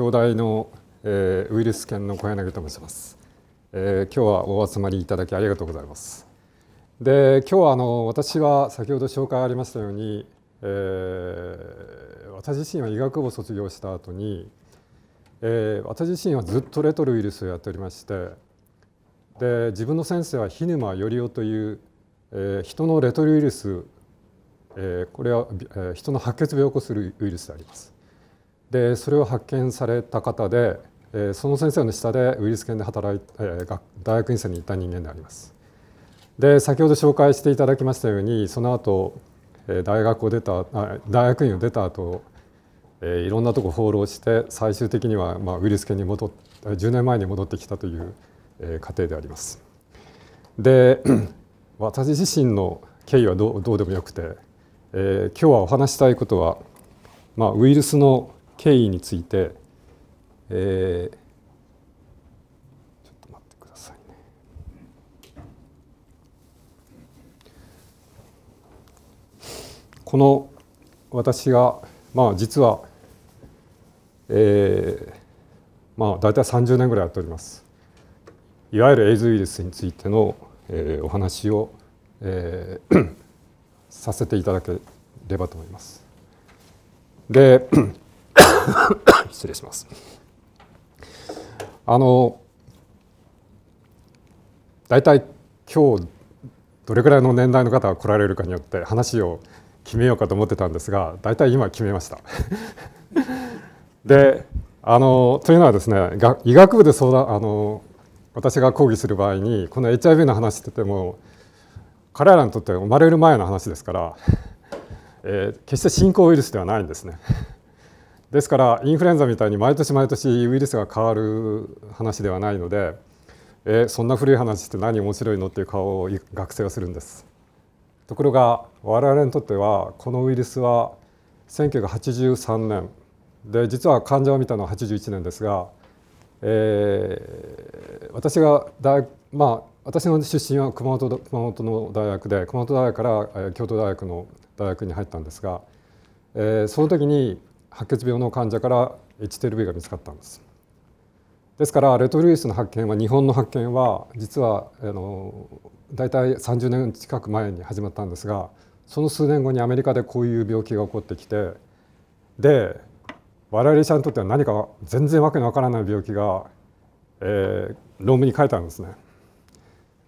京大の、えー、ウイルス研の小柳と申します、えー、今日はお集まりいただきありがとうございますで今日はあの私は先ほど紹介ありましたように、えー、私自身は医学部を卒業した後に、えー、私自身はずっとレトロウイルスをやっておりましてで自分の先生はヒヌマ沼頼夫という、えー、人のレトロウイルス、えー、これは、えー、人の白血病を起こするウイルスであります。でそれを発見された方で、えその先生の下でウイルス研で働い、えー、大学院生にいた人間であります。で先ほど紹介していただきましたようにその後、え大学を出た大学院を出た後、えいろんなとこ放浪して最終的には、まあ、ウイルス研に戻っ10年前に戻ってきたという、え過程であります。で 私自身の経緯はどうどうでもよくて、え今日はお話したいことは、まあ、ウイルスの経緯について、えー、ちょっと待ってくださいね。この私がまあ実は、えー、まあ大体30年ぐらいやっております。いわゆるエイズウイルスについての、えー、お話を、えー、させていただければと思います。で 失礼します。あの大体今日どれくらいの年代の方が来られるかによって話を決めようかと思ってたんですが大体今決めました。であのというのはですね医学部で相談あの私が講義する場合にこの HIV の話って言っても彼らにとって生まれる前の話ですから、えー、決して新興ウイルスではないんですね。ですからインフルエンザみたいに毎年毎年ウイルスが変わる話ではないのでえそんな古い話って何面白いのっていう顔を学生はするんですところが我々にとってはこのウイルスは1983年で実は患者を見たのは81年ですが、えー、私が大まあ私の出身は熊本熊本の大学で熊本大学から京都大学の大学に入ったんですが、えー、その時に白血病の患者から HTLV が見つかったんですですからレトウイルスの発見は日本の発見は実はあの大体30年近く前に始まったんですがその数年後にアメリカでこういう病気が起こってきてで我々医者にとっては何か全然わけのわからない病気が、えー、論文に書いてあるんですね。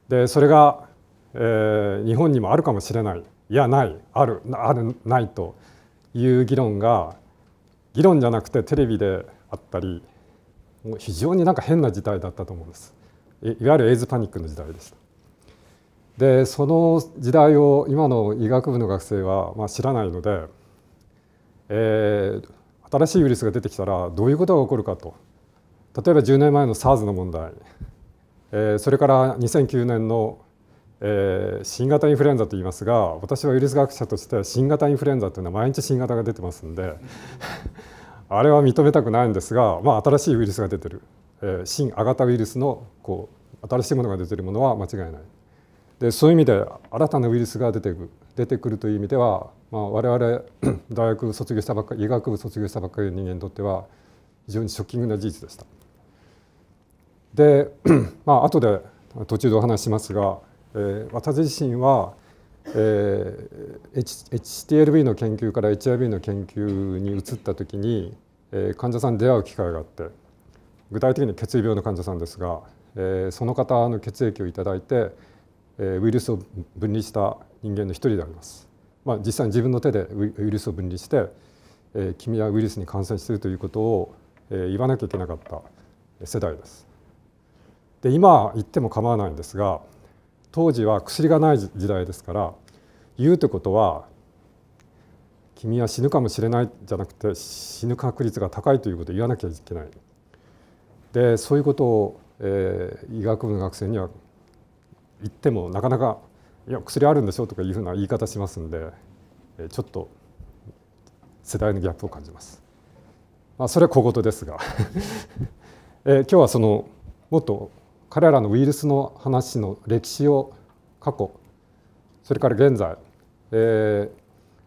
でそれが、えー、日本にもあるかもしれないいやないあるあるないという議論が議論じゃなくてテレビであったりもう非常になんか変な事態だったと思うんですいわゆるエイズパニックの時代でしたでその時代を今の医学部の学生はまあ知らないので、えー、新しいウイルスが出てきたらどういうことが起こるかと例えば10年前の SARS の問題、えー、それから2009年のえー、新型インフルエンザと言いますが私はウイルス学者として新型インフルエンザというのは毎日新型が出てますんで あれは認めたくないんですが、まあ、新しいウイルスが出てる、えー、新アガタウイルスのこう新しいものが出てるものは間違いない。でそういう意味で新たなウイルスが出てく出てくるという意味では、まあ、我々 大学卒業したばっかり医学部卒業したばっかりの人間にとっては非常にショッキングな事実でした。で、まあ後で途中でお話しますがえ私自身は、えー、H、t l v の研究から HIV の研究に移った時に、えー、患者さんに出会う機会があって具体的に血液病の患者さんですが、えー、その方の血液を頂いて、えー、ウイルスを分離した人間の一人であります。まあ、実際に自分の手でウイルスを分離して、えー、君はウイルスに感染しているということを、えー、言わなきゃいけなかった世代です。で今言っても構わないんですが当時は薬がない時代ですから言うということは君は死ぬかもしれないじゃなくて死ぬ確率が高いということを言わなきゃいけないでそういうことを、えー、医学部の学生には言ってもなかなか「いや薬あるんでしょ」とかいうふうな言い方しますんで、えちょっと世代のギャップを感じます。まあ、それは小言ですが えー、今日はそのもっと彼らのウイルスの話の歴史を過去それから現在、えー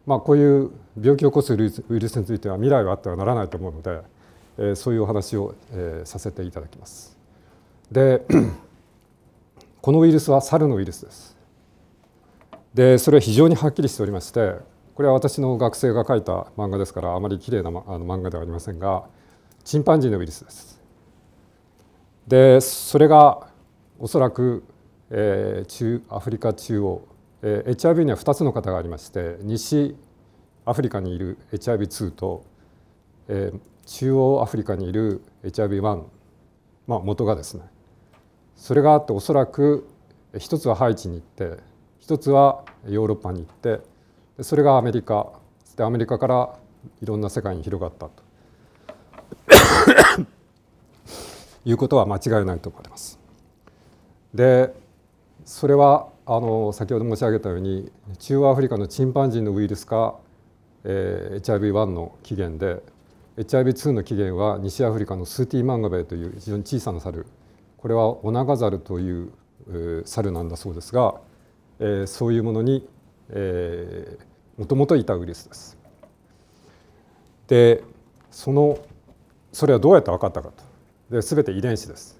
まあ、こういう病気を起こすウイルスについては未来はあってはならないと思うので、えー、そういうお話を、えー、させていただきます。で このウイルスは猿のウイルスです。でそれは非常にはっきりしておりましてこれは私の学生が書いた漫画ですからあまりきれいな、あの漫画ではありませんがチンパンジーのウイルスです。でそれがおそらく、えー、中アフリカ中央、えー、HIV には2つの方がありまして西アフリカにいる HIV2 と、えー、中央アフリカにいる HIV1、まあ、元がですねそれがあっておそらく一つはハイチに行って一つはヨーロッパに行ってそれがアメリカでアメリカからいろんな世界に広がったと。いうことは間違いないと思います。でそれはあの先ほど申し上げたように中央アフリカのチンパンジーのウイルスか、えー、HIV1 の起源で HIV2 の起源は西アフリカのスーティーマンガベイという非常に小さな猿これはオナガザルという、えー、猿なんだそうですが、えー、そういうものに、えもともといたウイルスです。でそのそれはどうやって分かったかとで全て遺伝子です。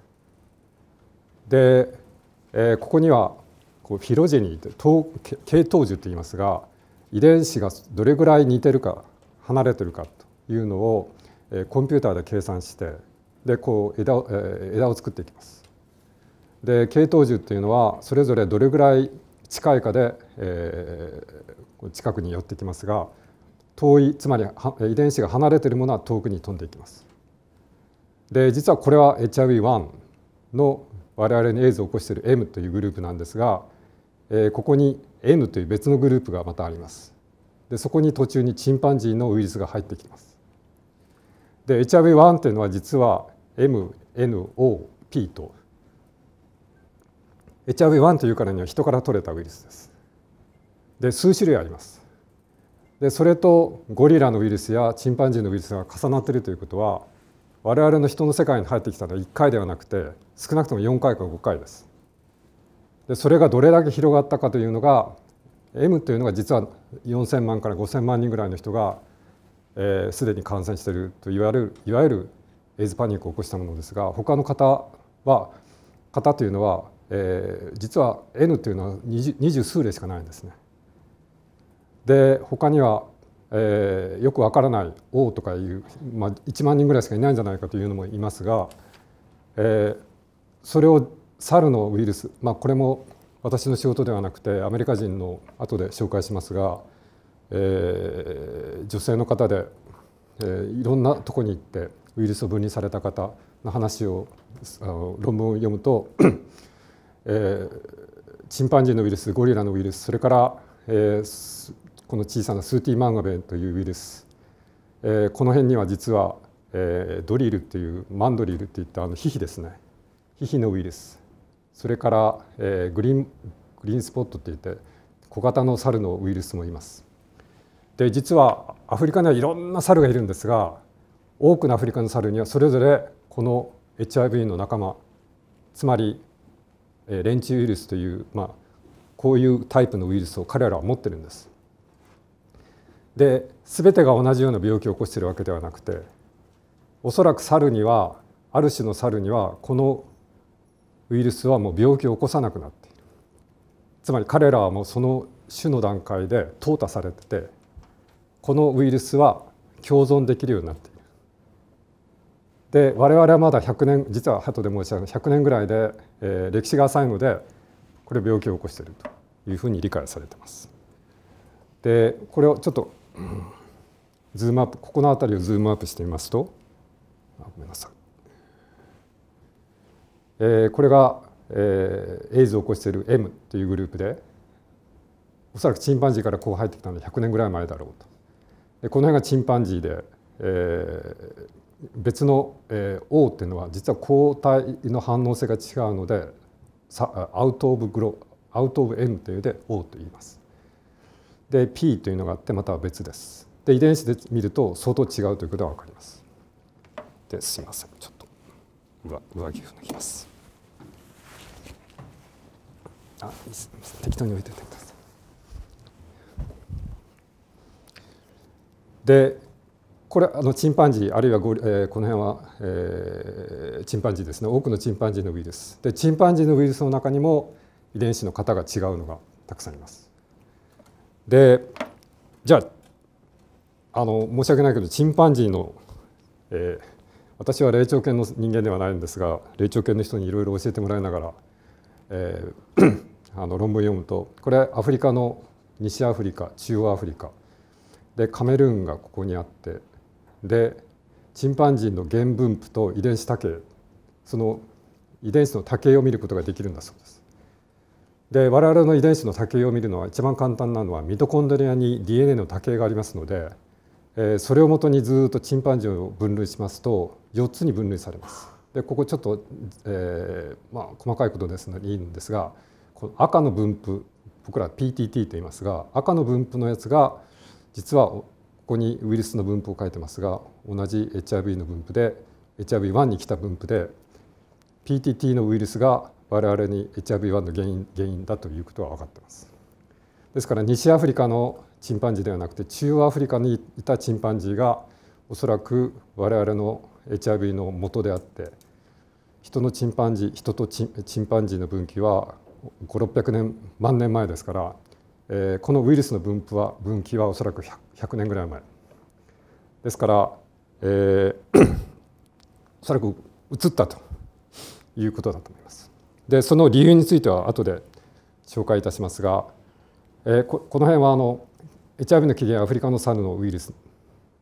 で、えー、ここにはこうフィロジェニー系統樹といいますが遺伝子がどれぐらい似てるか離れてるかというのを、えー、コンピューターで計算してでこう枝を,、えー、枝を作っていきます。で系統樹っていうのはそれぞれどれぐらい近いかで、えー、近くに寄ってきますが遠いつまり遺伝子が離れているものは遠くに飛んでいきます。で実はこれは HRV1 の我々にエイズを起こしている M というグループなんですが、えー、ここに N という別のグループがまたあります。でそこに途中にチンパンジーのウイルスが入ってきます。で HRV1 というのは実は MNOP と HIV1 というからには人から取れたウイルスです。で数種類あります。でそれとゴリラのウイルスやチンパンジーのウイルスが重なっているということは我々の人の世界に入ってきたのは1回ではなくて少なくとも4回か5回です。でそれがどれだけ広がったかというのが M というのが実は4,000万から5,000万人ぐらいの人がすで、えー、に感染しているといわれるいわゆるエイズパニックを起こしたものですが他の方は方というのは、えー、実は N というのは二十数例しかないんですね。で他にはえー、よくわからない王とかいう、まあ、1万人ぐらいしかいないんじゃないかというのもいますが、えー、それをサルのウイルス、まあ、これも私の仕事ではなくてアメリカ人の後で紹介しますが、えー、女性の方で、えー、いろんなとこに行ってウイルスを分離された方の話をあの論文を読むと、えー、チンパンジーのウイルスゴリラのウイルスそれから、えー、この小さなスーティーマンガベンというウイルス、えー、この辺には実は、えー、ドリルっていうマンドリルっていったあのヒヒですねヒヒのウイルスそれから、えー、グリーングリーンスポットっていって小型の猿のウイルスもいます。で実はアフリカにはいろんな猿がいるんですが多くのアフリカの猿にはそれぞれこの HIV の仲間つまりレンチウイルスという、まあ、こういうタイプのウイルスを彼らは持ってるんです。で全てが同じような病気を起こしているわけではなくておそらく猿にはある種の猿にはこのウイルスはもう病気を起こさなくなっているつまり彼らはもうその種の段階で淘汰されててこのウイルスは共存できるようになっている。で我々はまだ100年実は後で申し上げた100年ぐらいで、えー、歴史が浅いのでこれ病気を起こしているというふうに理解されてます。でこれをちょっとズームアップここの辺りをズームアップしてみますとごめんなさい、えー、これが、えー、エイズを起こしている M というグループでおそらくチンパンジーからこう入ってきたので100年ぐらい前だろうと。でこの辺がチンパンジーで、えー、別の、えー、O っていうのは実は抗体の反応性が違うのでアウト・オブ・グロアウト・オブ・エムというで O と言います。で P というのがあってまたは別です。で遺伝子で見ると相当違うということが分かります。ですいませんちょっと上上着を脱ぎます。あ適当に置いておいてください。でこれあのチンパンジーあるいはゴリ、えー、この辺は、えー、チンパンジーですね多くのチンパンジーのウイルスでチンパンジーのウイルスの中にも遺伝子の型が違うのがたくさんあります。でじゃああの申し訳ないけどチンパンジーの、えー、私は霊長犬の人間ではないんですが霊長犬の人にいろいろ教えてもらいながら、えー、あの論文読むとこれアフリカの西アフリカ中央アフリカでカメルーンがここにあってでチンパンジーの原分布と遺伝子多形その遺伝子の多形を見ることができるんだそうです。で我々の遺伝子の多形を見るのは一番簡単なのはミトコンドリアに DNA の多形がありますので、えそれをもとにずっとチンパンジーを分類しますと4つに分類されます。でここちょっと、えーまあ、細かいことですのでいいんですがこの赤の分布僕ら PTT と言いますが赤の分布のやつが実はここにウイルスの分布を書いてますが同じ HIV の分布で HIV1 に来た分布で PTT のウイルスが我々に HIV1 の原因原因だということは分かってます。ですから西アフリカのチンパンジーではなくて中央アフリカにいたチンパンジーがおそらく我々の HIV の元であって人のチンパンジー人とチンパンジーの分岐は5600年万年前ですから、えー、このウイルスの分布は分岐はおそらく 100, 100年ぐらい前ですから、えー、おそらく移ったということだとでその理由については後で紹介いたしますが、えー、ここの辺はあの HIV の起源はアフリカの猿のウイルス、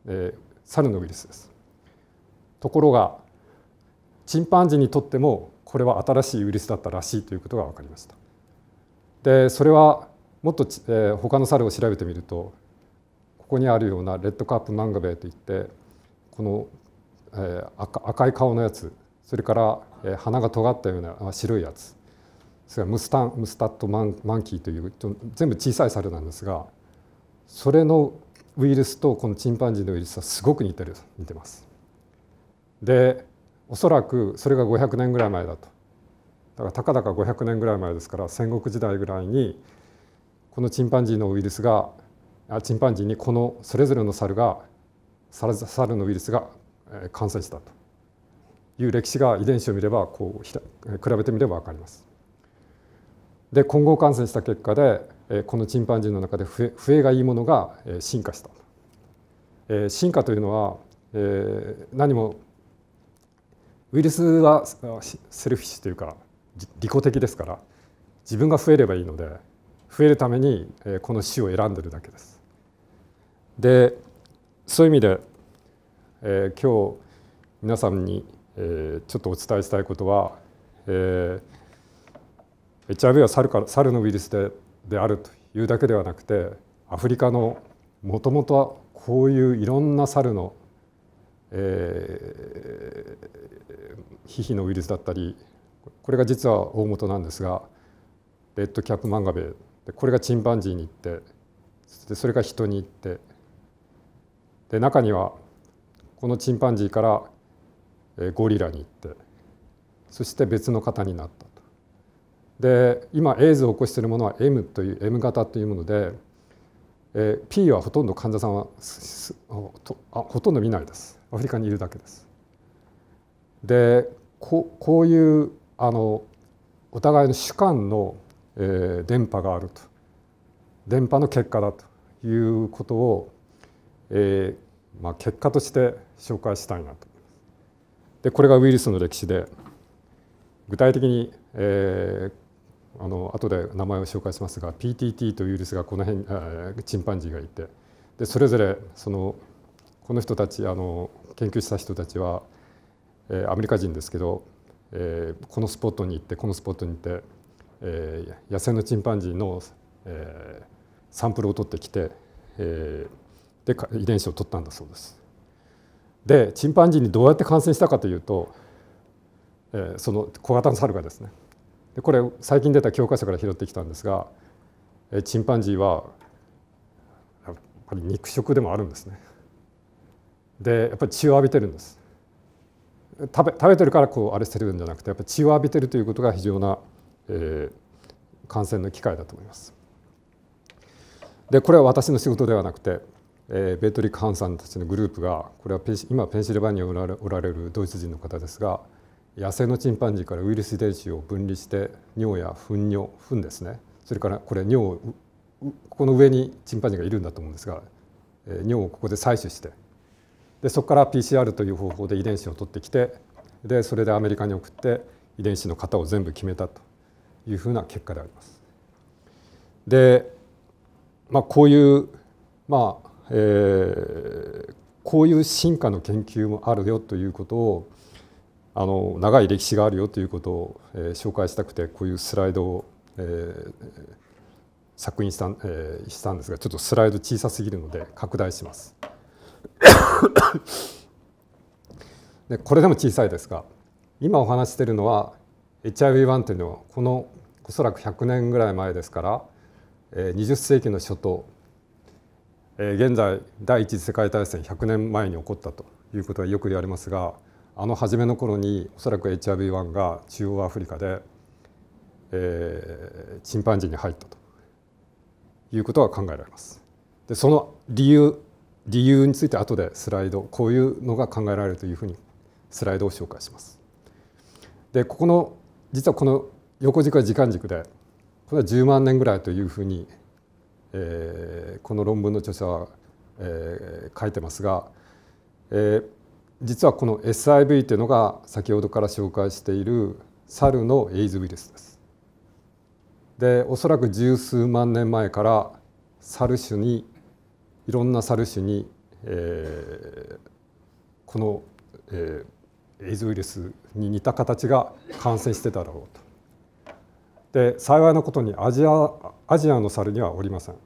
えー、猿のウイルスです。ところがチンパンジーにとってもこれは新しいウイルスだったらしいということが分かりました。でそれはもっと、えー、他の猿を調べてみるとここにあるようなレッドカップマンガベイといってこの、えー、赤赤い顔のやつそれから鼻が尖ったような白いやつそれかムスタンムスタットマンマンキーという全部小さい猿なんですがそれのウイルスとこのチンパンジーのウイルスはすごく似てる似てます。でおそらくそれが500年ぐらい前だとだからたかだか500年ぐらい前ですから戦国時代ぐらいにこのチンパンジーのウイルスがあチンパンジーにこのそれぞれの猿が猿のウイルスが感染したと。いう歴史が遺伝子を見ればこう比べてみれば分かります。で混合感染した結果でこのチンパンジーの中で笛がいいものが進化した。進化というのは何もウイルスはセルフィッシュというか利己的ですから自分が増えればいいので増えるためにこの種を選んでるだけです。でそういう意味で、えー、今日皆さんにえー、ちょっとお伝えしたいことは、えー、HIV は猿から猿のウイルスでであるというだけではなくてアフリカのもともとはこういういろんな猿の、えー、ヒヒのウイルスだったりこれが実は大元なんですがレッドキャップマンガベでこれがチンパンジーに行ってでそれが人に行ってで中にはこのチンパンジーからゴリラに行ってそして別の型になったと。で今エイズを起こしているものは M という M 型というもので、えー、P はほとんど患者さんはほとんど見ないですアフリカにいるだけです。でここういうあのお互いの主観の、え電波があると電波の結果だということを、えーまあ、結果として紹介したいなとでこれがウイルスの歴史で具体的に、えー、あの後で名前を紹介しますが PTT というウイルスがこの辺、チンパンジーがいてでそれぞれそのこの人たちあの研究した人たちは、えー、アメリカ人ですけど、えー、このスポットに行ってこのスポットに行って、えー、野生のチンパンジーの、えー、サンプルを取ってきて、えー、で遺伝子を取ったんだそうです。でチンパンジーにどうやって感染したかというと、えー、その小型の猿がですねでこれ最近出た教科書から拾ってきたんですが、えー、チンパンジーはやっぱり肉食でもあるんですね。でやっぱり血を浴びてるんです。食べ食べてるからこうあれしてるんじゃなくてやっぱり血を浴びてるということが非常な、えー、感染の機会だと思います。でこれは私の仕事ではなくてえベートリック・ハンさんたちのグループがこれはペ今ペンシルバニアにおられるドイツ人の方ですが野生のチンパンジーからウイルス遺伝子を分離して尿や糞尿糞ですねそれからこれ尿をここの上にチンパンジーがいるんだと思うんですが、え尿をここで採取してでそこから PCR という方法で遺伝子を取ってきてでそれでアメリカに送って遺伝子の型を全部決めたというふうな結果であります。で、まあ、こういう、まあ、えー、こういう進化の研究もあるよということをあの長い歴史があるよということを、えー、紹介したくてこういうスライドを、えー、作品したん,、えー、したんですがちょっとスライド小さすぎるので拡大します。でこれでも小さいですが今お話してるのは HIV1 というのはこのおそらく100年ぐらい前ですから20世紀の初頭現在第一次世界大戦100年前に起こったということはよく言われますがあの初めの頃におそらく HIV1 が中央アフリカで、えー、チンパンジーに入ったということは考えられます。でその理由理由について後でスライドこういうのが考えられるというふうにスライドを紹介します。でここの実はこの横軸は時間軸でこれは10万年ぐらいというふうにえー、この論文の著者は、えー、書いてますが、えー、実はこの SIV というのが先ほどから紹介している猿のエイズウイルスです。でおそらく十数万年前から猿種にいろんな猿種に、えー、この、えー、エイズウイルスに似た形が感染してただろうと。で幸いなことにアジアアジアの猿にはおりません。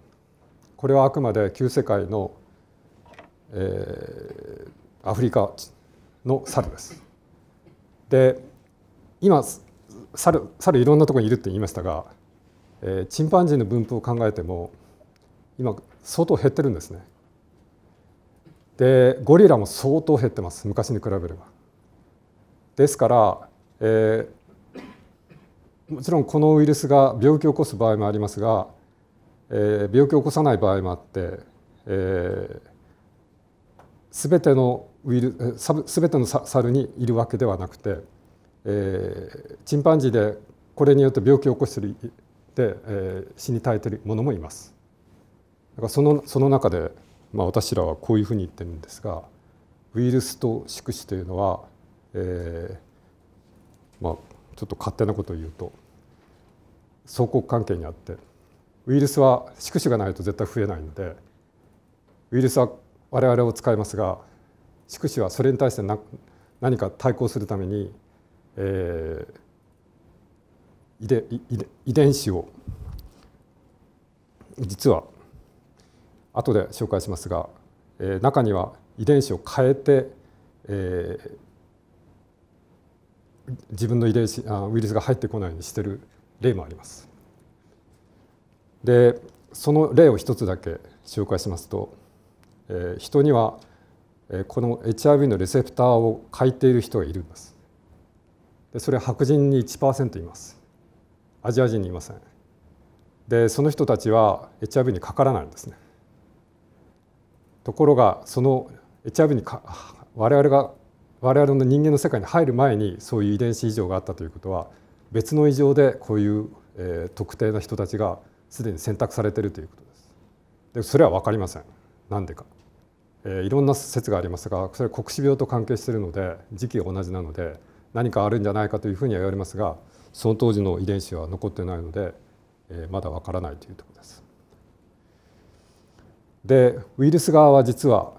これはあくまで旧世界の、えー、アフリカの猿です。で今猿猿いろんなところにいるって言いましたが、えー、チンパンジーの分布を考えても今相当減ってるんですね。でゴリラも相当減ってます昔に比べれば。ですから、えー、もちろんこのウイルスが病気を起こす場合もありますがえー、病気を起こさない場合もあって、えー、全てのウイルすべての猿にいるわけではなくて、えー、チンパンジーでこれによって病気を起こしてるで、えー、死に絶えてるものもいます。だからそのその中で、まあ、私らはこういうふうに言ってるんですがウイルスと宿主というのは、えーまあ、ちょっと勝手なことを言うと相互関係にあって。ウイルスは宿主がないと絶対増えないのでウイルスは我々を使いますが宿主はそれに対して何か対抗するために、えー、遺伝子を実は後で紹介しますが、えー、中には遺伝子を変えて、えー、自分の遺伝子あウイルスが入ってこないようにしてる例もあります。でその例を一つだけ紹介しますと、えー、人には、えー、この HIV のレセプターを書いている人がいるんですでそれ白人に1%いますアジア人にいませんでその人たちは HIV にかからないんですねところがその HIV にか我々が我々の人間の世界に入る前にそういう遺伝子異常があったということは別の異常でこういう、えー、特定な人たちがすでに選択されているということですでそれは分かりませんなんでか、えー、いろんな説がありますがそれは黒死病と関係しているので時期が同じなので何かあるんじゃないかというふうには言われますがその当時の遺伝子は残ってないので、えー、まだ分からないというところですでウイルス側は実は、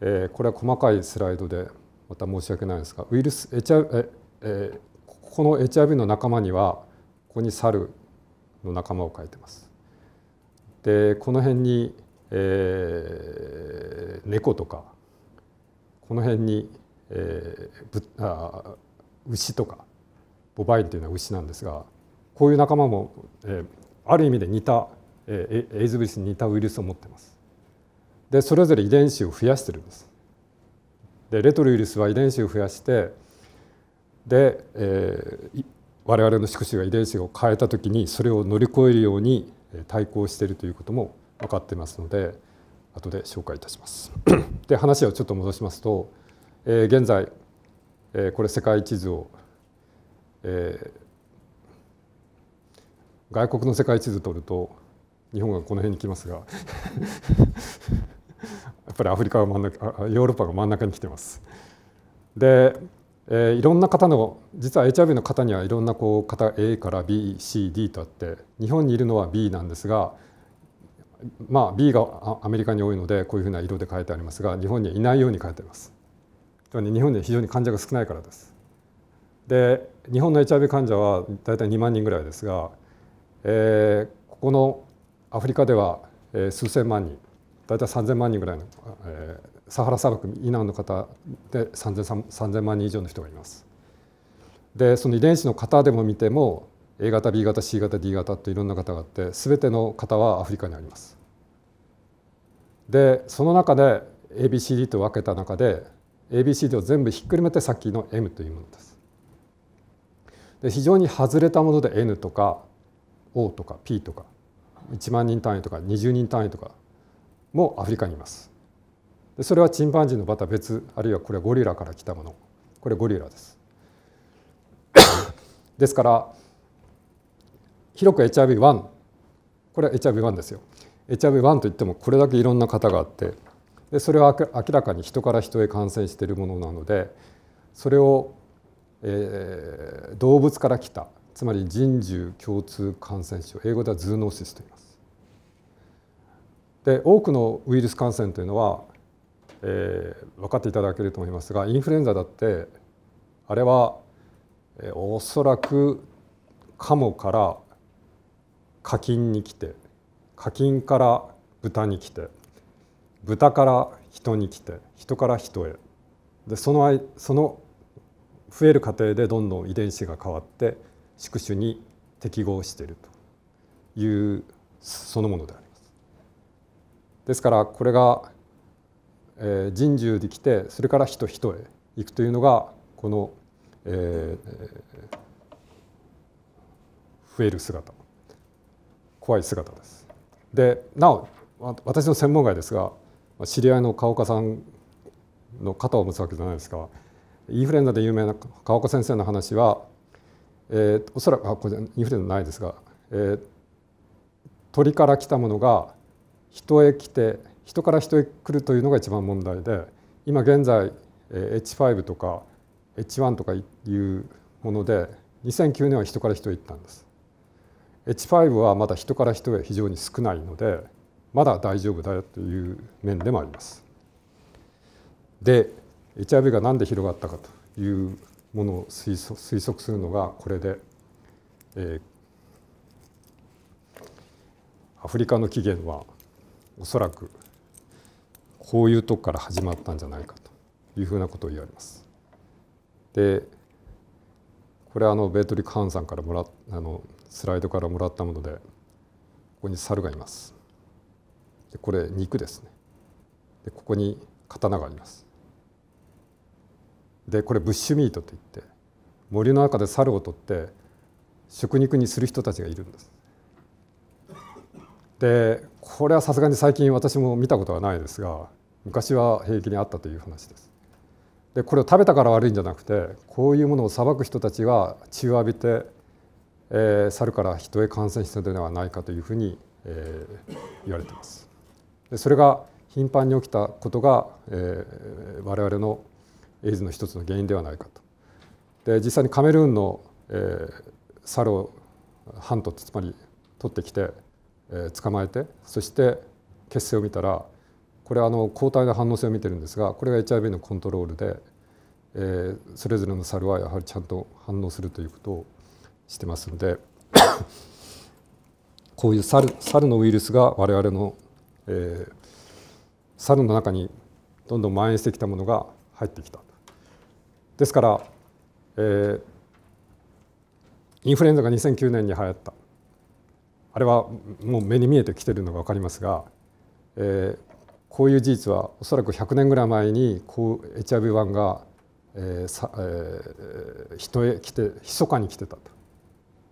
えー、これは細かいスライドでまた申し訳ないんですがウイルス HIV え、えー、ここの HIV の仲間にはここにサルの仲間を書いてます。でこの辺に、えー、猫とかこの辺に、えー、ぶあ牛とかボバインというのは牛なんですがこういう仲間も、えー、ある意味で似た、えー、エイズウイルスに似たウイルスを持ってます。でそれぞれ遺伝子を増やしてるんです。でレトロウイルスは遺伝子を増やしてで、えー、我々の宿主が遺伝子を変えた時にそれを乗り越えるように対抗しているということも分かってますので後で紹介いたします。で話をちょっと戻しますと、えー、現在、えー、これ世界地図を、えー、外国の世界地図取ると日本がこの辺に来ますが やっぱりアフリカは真ん中ヨーロッパが真ん中に来てます。でえー、いろんな方の実は HIV の方にはいろんなこう方 A から BCD とあって日本にいるのは B なんですが、まあ、B がアメリカに多いのでこういうふうな色で書いてありますが日本にはいないように書いてあります。日本で非常に患者が少ないからです。で日本の HIV 患者は大体2万人ぐらいですが、えー、ここのアフリカでは数千万人大体3,000万人ぐらいの、えー、サハラ砂漠以南の方で 3000, 3000万人以上の人がいます。でその遺伝子の型でも見ても A 型 B 型 C 型 D 型っていろんな型があって全ての型はアフリカにあります。でその中で ABCD と分けた中で ABCD を全部ひっくるめてさっきの M というものです。で非常に外れたもので N とか O とか P とか1万人単位とか20人単位とかもアフリカにいます。でそれはチンパンジーのまた別あるいはこれはゴリラから来たものこれゴリラです ですから広く HIV1 これは HIV1 ですよ HIV1 といってもこれだけいろんな方があってでそれは明らかに人から人へ感染しているものなのでそれを、えー、動物から来たつまり人獣共通感染症英語ではズーノーシスと言います。で多くのウイルス感染というのはえー、分かっていただけると思いますがインフルエンザだってあれは、えー、おそらくカモから課金に来て課金から豚に来て豚から人に来て人から人へでそのその増える過程でどんどん遺伝子が変わって宿主に適合しているというそのものであります。ですからこれがえー、人獣で来てそれから人人へ行くというのがこの、えー、増える姿怖い姿です。でなお私の専門外ですが知り合いの川岡さんの肩を持つわけじゃないですがインフルエンザで有名な川岡先生の話は、えー、おそらくあこれインフルエンザないですが、えー、鳥から来たものが人へ来て人から人へ来るというのが一番問題で今現在 H5 とか H1 とかいうもので2009年は人から人へ行ったんです H5 はまだ人から人へ非常に少ないのでまだ大丈夫だよという面でもありますで HIV が何で広がったかというものを推測推測するのがこれで、えー、アフリカの起源はおそらくこういうとこから始まったんじゃないかというふうなことを言われます。でこれはあのベートリカク・ンさんからもらあのスライドからもらったものでここに猿がいます。でこれ肉ですね。でここに刀があります。でこれブッシュミートといって森の中で猿を取って食肉にする人たちがいるんです。でこれはさすがに最近私も見たことはないですが昔は平気にあったという話です。でこれを食べたから悪いんじゃなくてこういうものをさばく人たちが血を浴びて、えー、猿から人へ感染したのではないかというふうに、えー、言われています。でそれが頻繁に起きたことが、えー、我々のエイズの一つの原因ではないかと。で実際にカメルーンの、えー、猿をハントつまり取ってきて、えー、捕まえてそして血清を見たらこれはあの抗体の反応性を見てるんですがこれが HIV のコントロールで、えー、それぞれの猿はやはりちゃんと反応するということをしてますので こういう猿猿のウイルスが我々の、えー、の中にどんどん蔓延してきたものが入ってきた。ですから、えー、インフルエンザが2009年に流行ったあれはもう目に見えてきてるのが分かりますが、えー、こういう事実はおそらく100年ぐらい前にこう HIV1 が、えーさえー、人へ来て密かに来てたと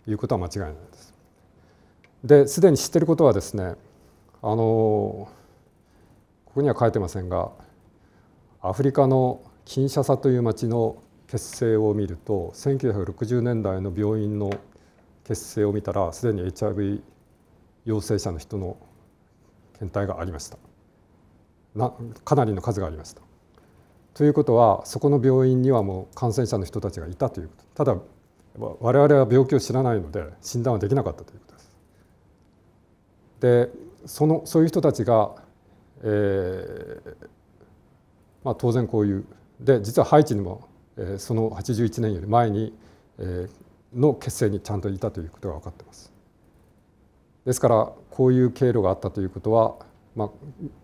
いうことは間違いないです。ですでに知ってることはですねあのここには書いてませんがアフリカのキンシャサという町の血清を見ると1960年代の病院の血清を見たらすでに HIV 陽性者の人の検体がありました。なかなりの数がありますと。ということはそこの病院にはもう感染者の人たちがいたということただ我々は病気を知らないので診断はできなかったということです。でそのそういう人たちが、えーまあ、当然こういうで実はハイチにも、えー、その81年より前に、えー、の血清にちゃんといたということが分かってます。ですからこういう経路があったということはまあ、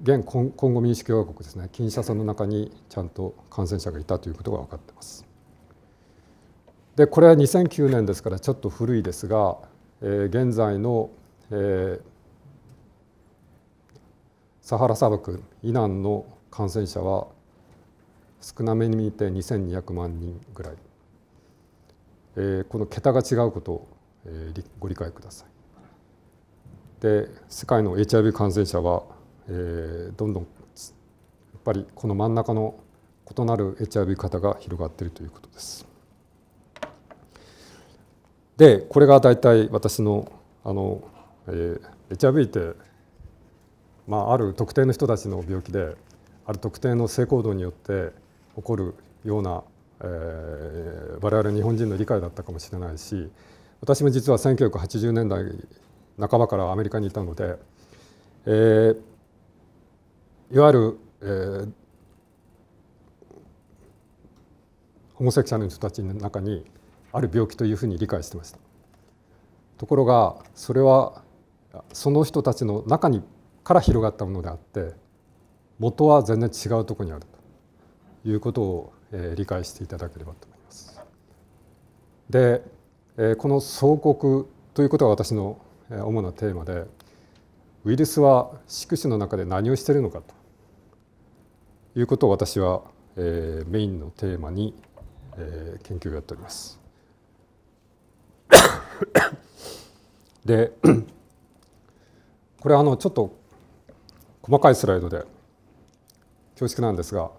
現今後民主共和国ですねキンシャの中にちゃんと感染者がいたということが分かってます。でこれは2009年ですからちょっと古いですが、えー、現在の、えー、サハラ砂漠イランの感染者は少なめに見て2200万人ぐらい、えー、この桁が違うことを、えー、ご理解ください。で世界の HIV 感染者はえー、どんどんやっぱりこの真ん中の異なる HIV 型が広がっているということです。でこれが大体私のあの、えー、HIV って、まあ、ある特定の人たちの病気である特定の性行動によって起こるような、えー、我々日本人の理解だったかもしれないし私も実は1980年代半ばからアメリカにいたので、えー、いわゆる、えー、ホモセクシャルの人たちの中にある病気というふうに理解してましたところがそれはその人たちの中にから広がったものであって元は全然違うところにあるということを、えー、理解していただければと思います。で、えー、この「相国」ということが私の主なテーマでウイルスは宿主の中で何をしているのかということを私は、えー、メインのテーマに、えー、研究をやっております。でこれあのちょっと細かいスライドで恐縮なんですが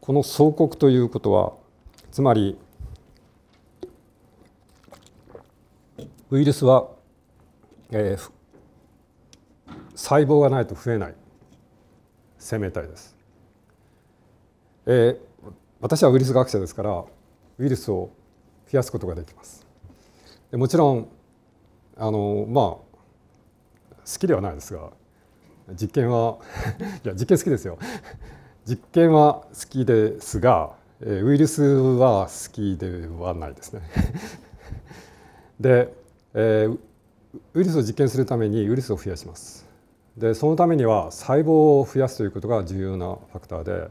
この「相国」ということはつまりウイルスは、えー、細胞がないと増えない生命体です。えー、私はウイルス学者ですからウイルスを増やすことができます。でもちろんあのまあ好きではないですが実験は いや実験好きですよ実験は好きですが、えー、ウイルスは好きではないですねで、えー、ウイルスを実験するためにウイルスを増やします。でそのためには細胞を増やすということが重要なファクターで、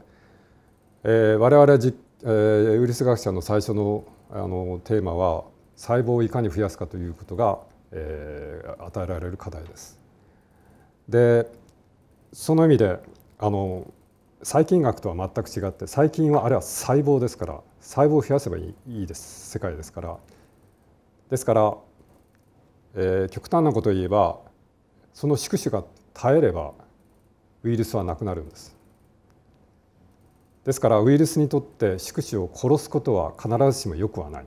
えー、我々えー、ウイルス学者の最初のあのテーマは細胞をいかに増やすかということが、えー、与えられる課題です。でその意味であの細菌学とは全く違って細菌はあれは細胞ですから細胞を増やせばいいです世界ですからですから、えー、極端なことを言えばその宿主が耐えればウイルスはなくなるんですですからウイルスにとって宿主を殺すことは必ずしもよくはない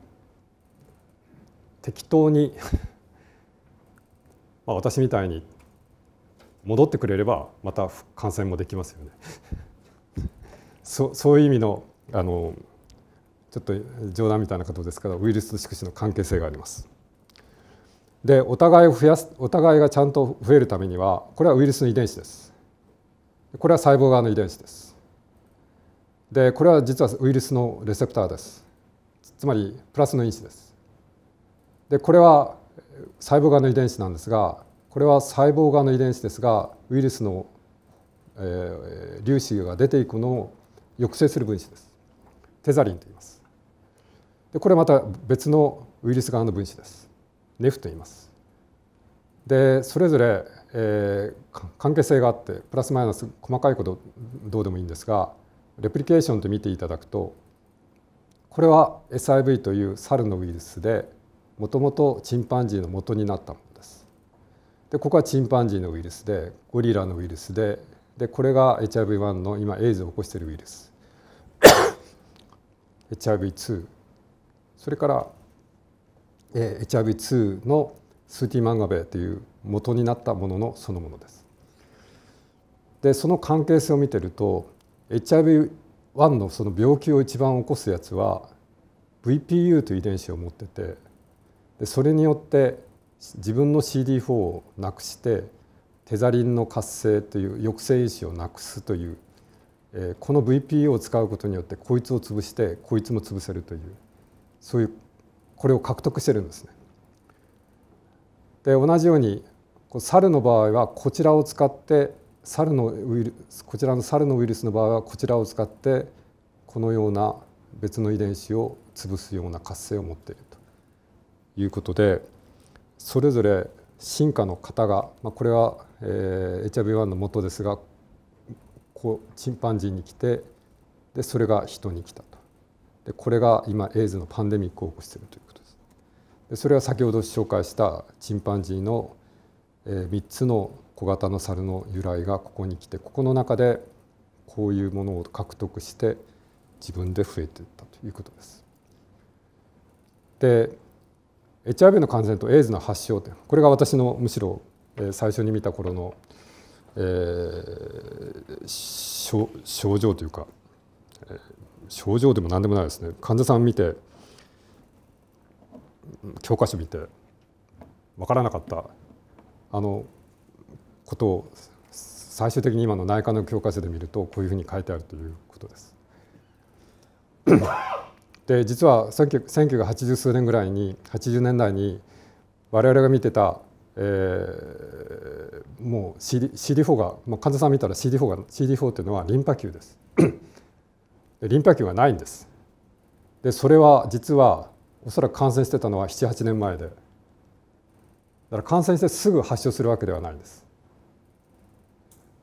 適当に まあ私みたいに戻ってくれればまた感染もできますよね そそういう意味のあのちょっと冗談みたいなことですからウイルスと宿主の関係性があります。でお互いを増やすお互いがちゃんと増えるためにはこれはウイルスの遺伝子ですこれは細胞側の遺伝子ですでこれは実はウイルスのレセプターですつまりプラスの因子ですでこれは細胞側の遺伝子なんですがこれは細胞側の遺伝子ですがウイルスの、えー、粒子が出ていくのを抑制する分子ですテザリンと言いますでこれまた別のウイルス側の分子ですネフと言います。でそれぞれ、えー、関係性があってプラスマイナス細かいことどうでもいいんですがレプリケーションと見ていただくとこれは SIV という猿のウイルスでもともとチンパンジーの元になったものです。でここはチンパンジーのウイルスでゴリラのウイルスででこれが HIV1 の今エイズを起こしているウイルス HIV2 それからえー、HIV2 のスーティマンガベという元になったもののそのものです。でその関係性を見てると HIV1 のその病気を一番起こすやつは VPU という遺伝子を持っててでそれによって自分の CD4 をなくしてテザリンの活性という抑制因子をなくすという、えー、この VPU を使うことによってこいつを潰してこいつも潰せるというそういうこれを獲得してるんですね。で同じように猿の場合はこちらを使って猿のウイルスこちらの猿のウイルスの場合はこちらを使ってこのような別の遺伝子を潰すような活性を持っているということでそれぞれ進化の型が、まあ、これは、えー、HIV1 の元ですがこうチンパンジーに来てでそれが人に来たとでこれが今エイズのパンデミックを起こしているというそれは先ほど紹介したチンパンジーの3つの小型の猿の由来がここに来てここの中でこういうものを獲得して自分で増えていったということです。で HIV の感染とエイズの発症点これが私のむしろ最初に見た頃の、えー、症状というか症状でも何でもないですね患者さん見て教科書見て分からなかったあのことを最終的に今の内科の教科書で見るとこういうふうに書いてあるということです。で実は1980数年ぐらいに80年代に我々が見てた、えー、もう CD 4が、まあ、患者さん見たら CD4 が CD4 っていうのはリンパ球です。リンパ球がないんです。でそれは実はおそらく感染してたのは78年前でだから感染してすぐ発症するわけではないんです。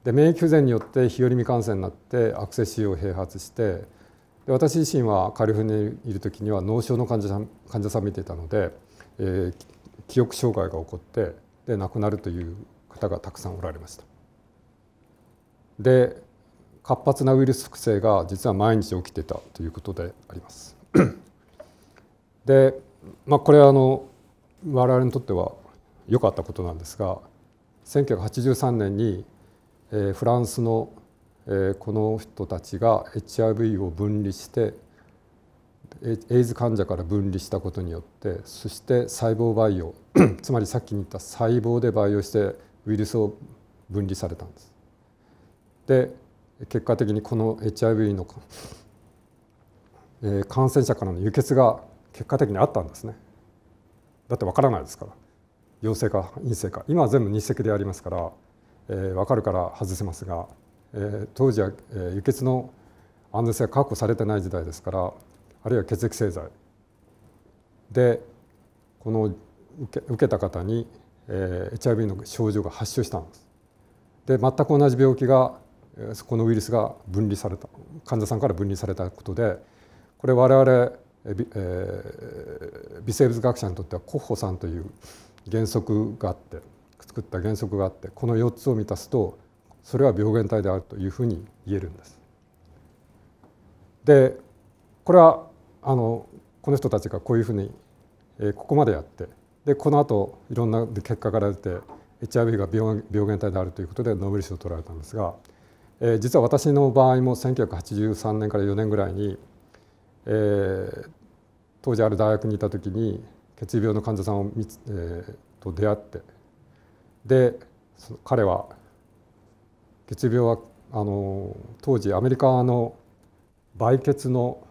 で免疫不全によって日和見感染になって悪性腫瘍を併発してで私自身はカリフォルニアにいる時には脳症の患者さん患者さん見ていたので、えー、記憶障害が起こってで亡くなるという方がたくさんおられました。で活発なウイルス複製が実は毎日起きてたということであります。で、まあ、これはあの我々にとっては良かったことなんですが1983年に、えフランスの、えこの人たちが HIV を分離してエイズ患者から分離したことによってそして細胞培養 つまりさっきに言った細胞で培養してウイルスを分離されたんです。で結果的にこの HIV の、え感染者からの輸血が結果的にあったんですねだってわからないですから陽性か陰性か今は全部日赤でありますから、えー、分かるから外せますが、えー、当時は、えー、輸血の安全性が確保されてない時代ですからあるいは血液製剤でこの受け受けた方に、えー、HIV の症状が発症したんです。で全く同じ病気がこのウイルスが分離された患者さんから分離されたことでこれ我々微、えー、微生物学者にとってはコッホさんという原則があって作った原則があってこの4つを満たすとそれは病原体であるというふうに言えるんです。でこれはあのこの人たちがこういうふうに、えー、ここまでやってでこのあといろんな結果から出て HIV が病原体であるということでノーベル賞を取られたんですが、えー、実は私の場合も1983年から4年ぐらいにえー、当時ある大学にいた時に血病の患者さんを見つ、えー、と出会ってで彼は血病はあの当時アメリカの売血の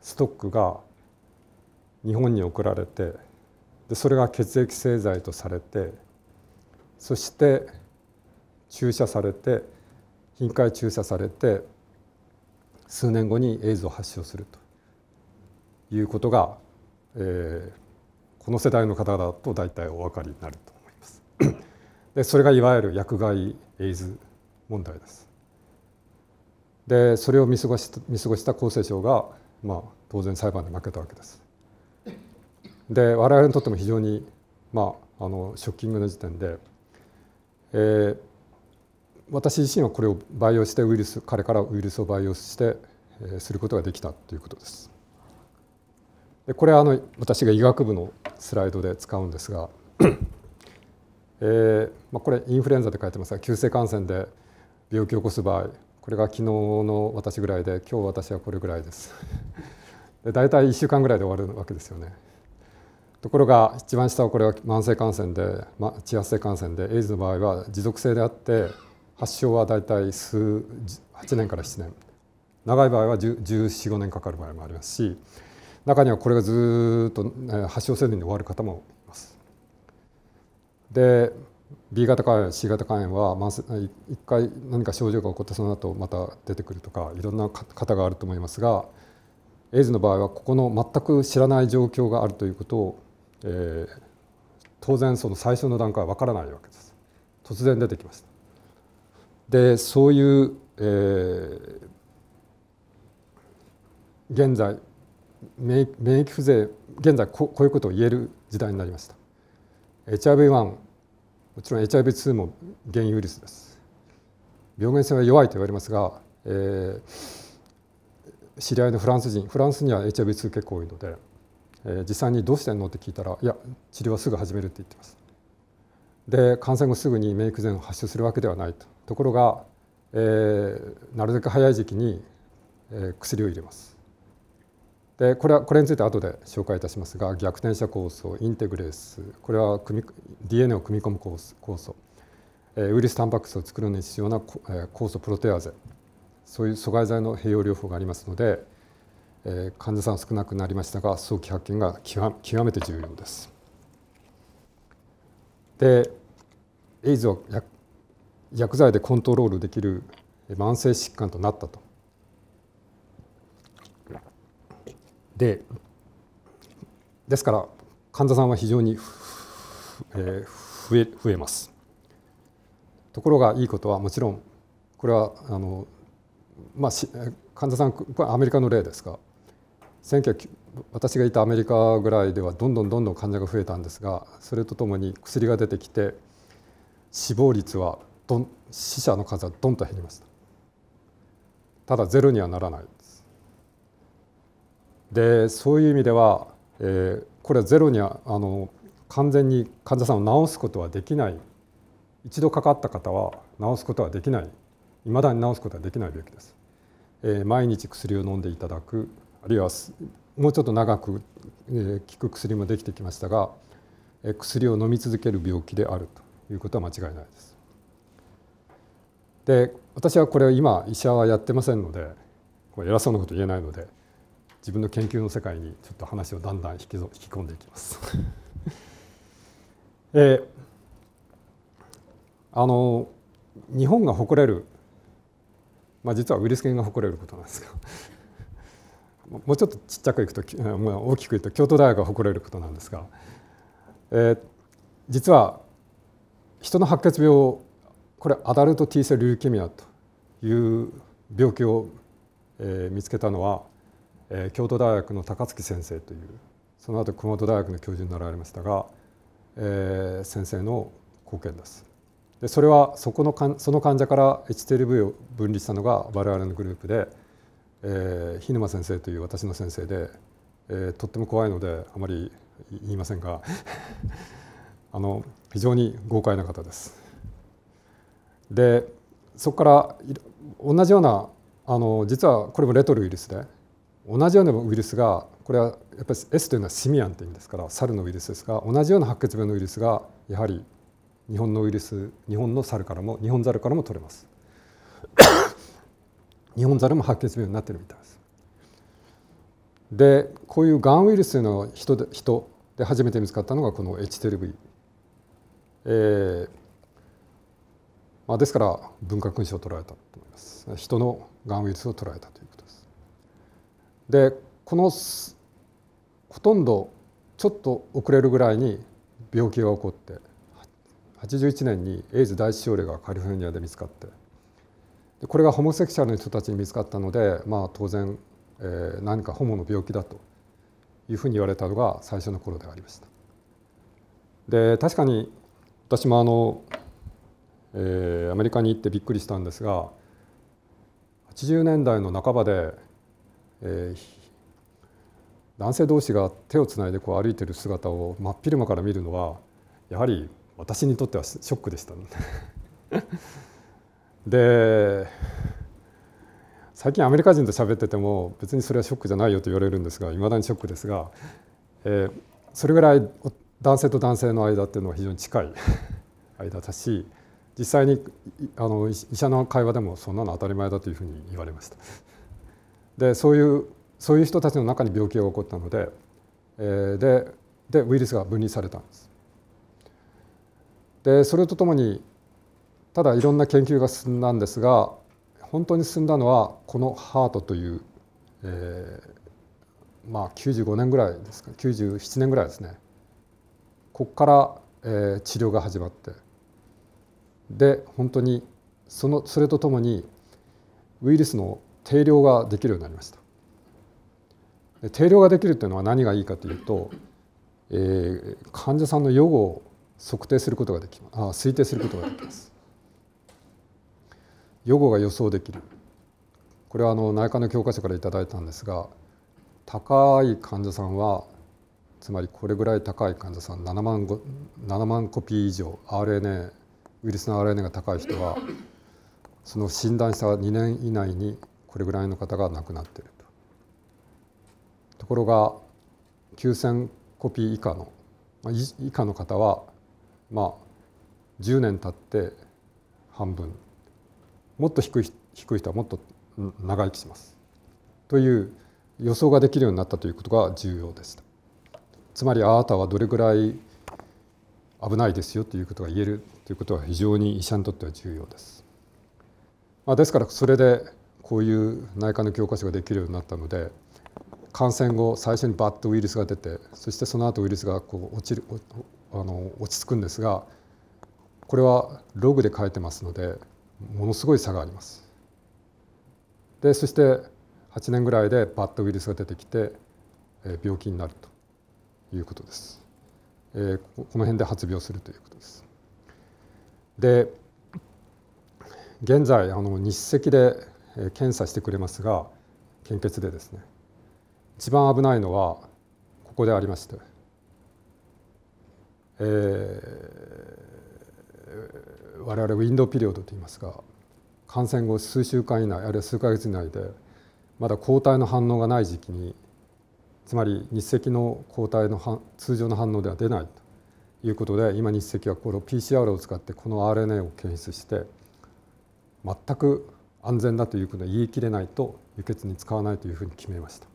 ストックが日本に送られてでそれが血液製剤とされてそして注射されて頻回注射されて数年後にエイズを発症するということが、えー、この世代の方だと大体お分かりになると思います。でそれがいわゆる薬害エイズ問題です。でそれを見過ごし見過ごした厚生省が、まあ、当然裁判で負けたわけです。で我々にとっても非常に、まあ、あのショッキングな時点で、えー、私自身はこれを培養してウイルス彼からウイルスを培養してえすることができたということです。でこれはあの私が医学部のスライドで使うんですが、えーまあ、これインフルエンザで書いてますが急性感染で病気を起こす場合これが昨日の私ぐらいで今日私はこれぐらいです。で大体1週間ぐらいで終わるわけですよね。ところが一番下はこれは慢性感染で、まあ、致発性感染でエイズの場合は持続性であって発症はだいたい数8年から7年長い場合は1415年かかる場合もありますし中にはこれがずっと発症せずに終わる方もいます。で B 型肝炎 C 型肝炎は1回何か症状が起こってその後また出てくるとかいろんな方があると思いますがエイズの場合はここの全く知らない状況があるということを、えー、当然その最初の段階は分からないわけです。突然出てきましたでそういう、えー、現在免疫不全現在こういうことを言える時代になりました HIV1 もちろん HIV2 も原因ウイルスです病原性は弱いと言われますが、えー、知り合いのフランス人フランスには HIV2 結構多いので、えー、実際にどうしてんのって聞いたらいや治療はすぐ始めるって言ってますで感染後すぐに免疫不全を発症するわけではないとところが、えー、なるべく早い時期に、えー、薬を入れます。でこれはこれについて後で紹介いたしますが逆転射酵素インテグレースこれは組 DNA を組み込む酵素ウイルスタンパク質を作るのに必要な酵素プロテアーゼそういう阻害剤の併用療法がありますので患者さんは少なくなりましたが早期発見が極めて重要です。でエイズを薬剤でコントロールできる慢性疾患となったと。でですから患者さんは非常に、えー、増え増えます。ところがいいことはもちろんこれはあの、まあ、し患者さんこれはアメリカの例ですが私がいたアメリカぐらいではどんどんどんどん患者が増えたんですがそれとともに薬が出てきて死亡率はどん死者の数はどんと減りましたただゼロにはならないですでそういう意味では、えー、これはゼロにはあの完全に患者さんを治すことはできない一度かかった方は治すことはできないいまだに治すことはできない病気です、えー、毎日薬を飲んでいただくあるいはもうちょっと長く、えー、効く薬もできてきましたが、えー、薬を飲み続ける病気であるということは間違いないですで私はこれ今医者はやってませんので偉そうなこと言えないので自分の研究の世界にちょっと話をだんだん引き引き込んでいきます。えー、あの日本が誇れる、まあ、実はウイルス研が誇れることなんですが もうちょっとちっちゃくいくと大きくいうと京都大学が誇れることなんですが、えー、実は人の白血病これアダルト T セルルーケミアという病気を、見つけたのは、え京都大学の高槻先生というその後熊本大学の教授になられましたが、え先生の貢献です。でそれはそこのかんその患者から HTLV を分離したのが我々のグループで、えー、日沼先生という私の先生で、えー、とっても怖いのであまり言いませんが あの非常に豪快な方です。でそこから同じようなあの実はこれもレトルウイルスで同じようなウイルスがこれはやっぱり S というのはシミアンという意味ですから猿のウイルスですが同じような白血病のウイルスがやはり日本のウイルス日本の猿からも日本猿からも取れます 日本猿も白血病になってるみたいですでこういうがんウイルスの人で人で初めて見つかったのがこの HTLV、えー、まあ、ですから文化勲章をらえたと思います人のがんウイルスをらえたということですでこのほとんどちょっと遅れるぐらいに病気が起こって81年にエイズ第一症例がカリフォルニアで見つかってでこれがホモセクシャルの人たちに見つかったので、まあ、当然、えー、何かホモの病気だというふうに言われたのが最初の頃でありました。で確かに私もあのえー、アメリカに行ってびっくりしたんですが80年代の半ばで、えー、男性同士が手をつないでこう歩いてる姿を真っ昼間から見るのはやはり私にとってはショックでした、ね、で最近アメリカ人と喋ってても別にそれはショックじゃないよと言われるんですがいまだにショックですが、えー、それぐらい男性と男性の間っていうのは非常に近い間だし実際にあの医者の会話でもそんなの当たり前だというふうに言われました。でそういうそういう人たちの中に病気が起こったので、えー、ででウイルスが分離されたんです。でそれとともにただいろんな研究が進んだんですが本当に進んだのはこのハートという、えー、まあ95年ぐらいですか97年ぐらいですねここから、えー、治療が始まって。で本当にそのそれとともにウイルスの定量ができるようになりましたで定量ができるというのは何がいいかというと、えー、患者さんの予後を測定することができますあ推定することができます予後が予想できるこれはあの内科の教科書からいただいたんですが高い患者さんはつまりこれぐらい高い患者さん7万 ,7 万コピー以上 RNA ウイルスの RNA が高い人はその診断した2年以内にこれぐらいの方が亡くなっていると。ところが9,000コピー以下の、まあ、以下の方はまあ10年経って半分もっと低い低い人はもっと長生きします。という予想ができるようになったということが重要でした。つまりあなたはどれぐらい危ないですよということが言えるということは非常に医者にとっては重要です。まあ、ですからそれでこういう内科の教科書ができるようになったので感染後最初にバッとウイルスが出てそしてその後ウイルスがこう落ちるあの落ち着くんですがこれはログで書いてますのでものすごい差があります。でそして8年ぐらいでバッとウイルスが出てきて病気になるということです。この辺で発病するということです。で現在あの日赤で検査してくれますが献血でですね一番危ないのはここでありまして、えー、我々ウィンドピリオドといいますが感染後数週間以内あるいは数か月以内でまだ抗体の反応がない時期につまり日赤の抗体の通常の反応では出ないいうことで今日赤はこの PCR を使ってこの RNA を検出して全く安全だというふうに言い切れないと輸血に使わないというふうに決めました。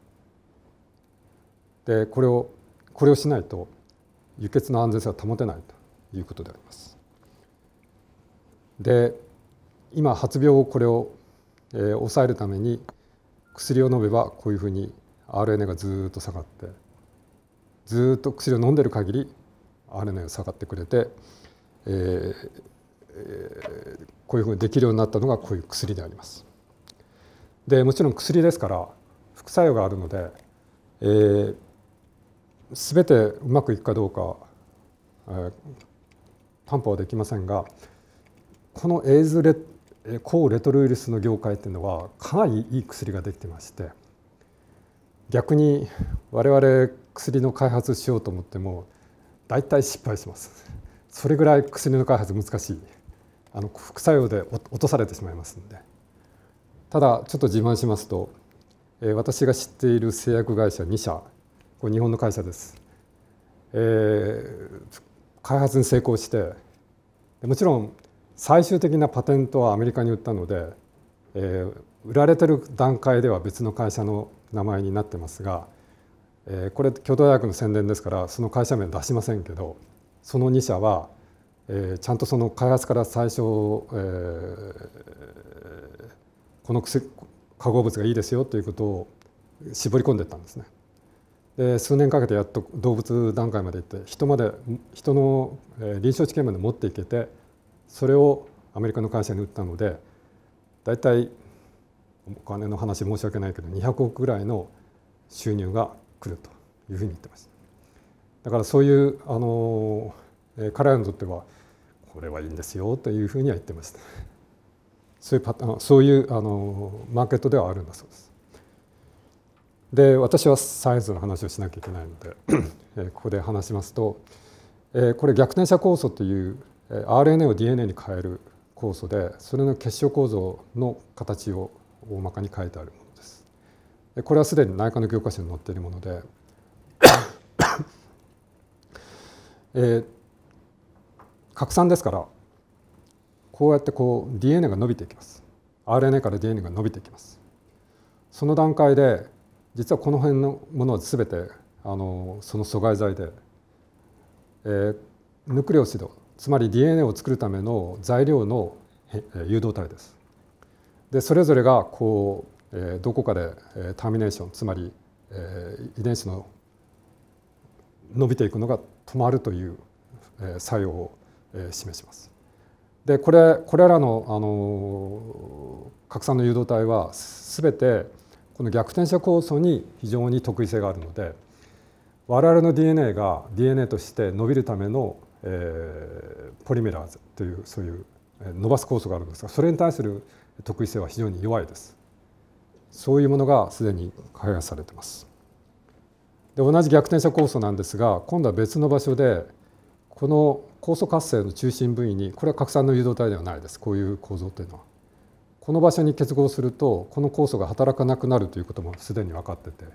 でこれをこれをしないと輸血の安全性は保てないということであります。で今発病をこれを、えー、抑えるために薬を飲めばこういうふうに RNA がずっと下がってずっと薬を飲んでる限りあ n ね下がってくれて、えーえー、こういうふうにできるようになったのがこういう薬であります。でもちろん薬ですから副作用があるので、えー、全てうまくいくかどうか、えー、担保はできませんがこのエイズレ抗レトロウイルスの業界っていうのはかなりいい薬ができてまして逆に我々薬の開発しようと思っても大体失敗しますそれぐらい薬の開発難しいあの副作用で落とされてしまいますのでただちょっと自慢しますと私が知っている製薬会社2社これ日本の会社です、えー、開発に成功してもちろん最終的なパテントはアメリカに売ったので、えー、売られてる段階では別の会社の名前になってますがえこれ京都大学の宣伝ですからその会社名出しませんけどその2社は、えちゃんとその開発から最初、えこの化合物がいいですよということを絞り込んでいったんですね。で数年かけてやっと動物段階まで行って人まで人の臨床試験まで持っていけてそれをアメリカの会社に売ったので大体お金の話申し訳ないけど200億ぐらいの収入が来るというふうに言ってます。だからそういうあの彼らにとってはこれはいいんですよというふうには言ってます。そういうパターンそういうあのマーケットではあるんだそうです。で私はサイエンスの話をしなきゃいけないのでここで話しますとこれ逆転者酵素という RNA を DNA に変える酵素でそれの結晶構造の形を大まかに書いてあるものこれはすでに内科の教科書に載っているものでえー、拡散ですからこうやってこう DNA が伸びていきます RNA から DNA が伸びていきますその段階で実はこの辺のものは全てあのその阻害剤で、えー、ヌクレオシドつまり DNA を作るための材料の誘導体ですでそれぞれがこうえどこかで、えターミネーションつまり、え遺伝子の伸びていくのが止まるという、え作用を、え示します。でこれこれらの、あの拡散の誘導体は全てこの逆転射酵素に非常に特異性があるので我々の DNA が DNA として伸びるための、えー、ポリメラーズというそういう伸ばす酵素があるんですがそれに対する特異性は非常に弱いです。そういうものがすでに開発されてますで同じ逆転車酵素なんですが今度は別の場所でこの酵素活性の中心部位にこれは核酸の誘導体ではないですこういう構造というのはこの場所に結合するとこの酵素が働かなくなるということもすでに分かってて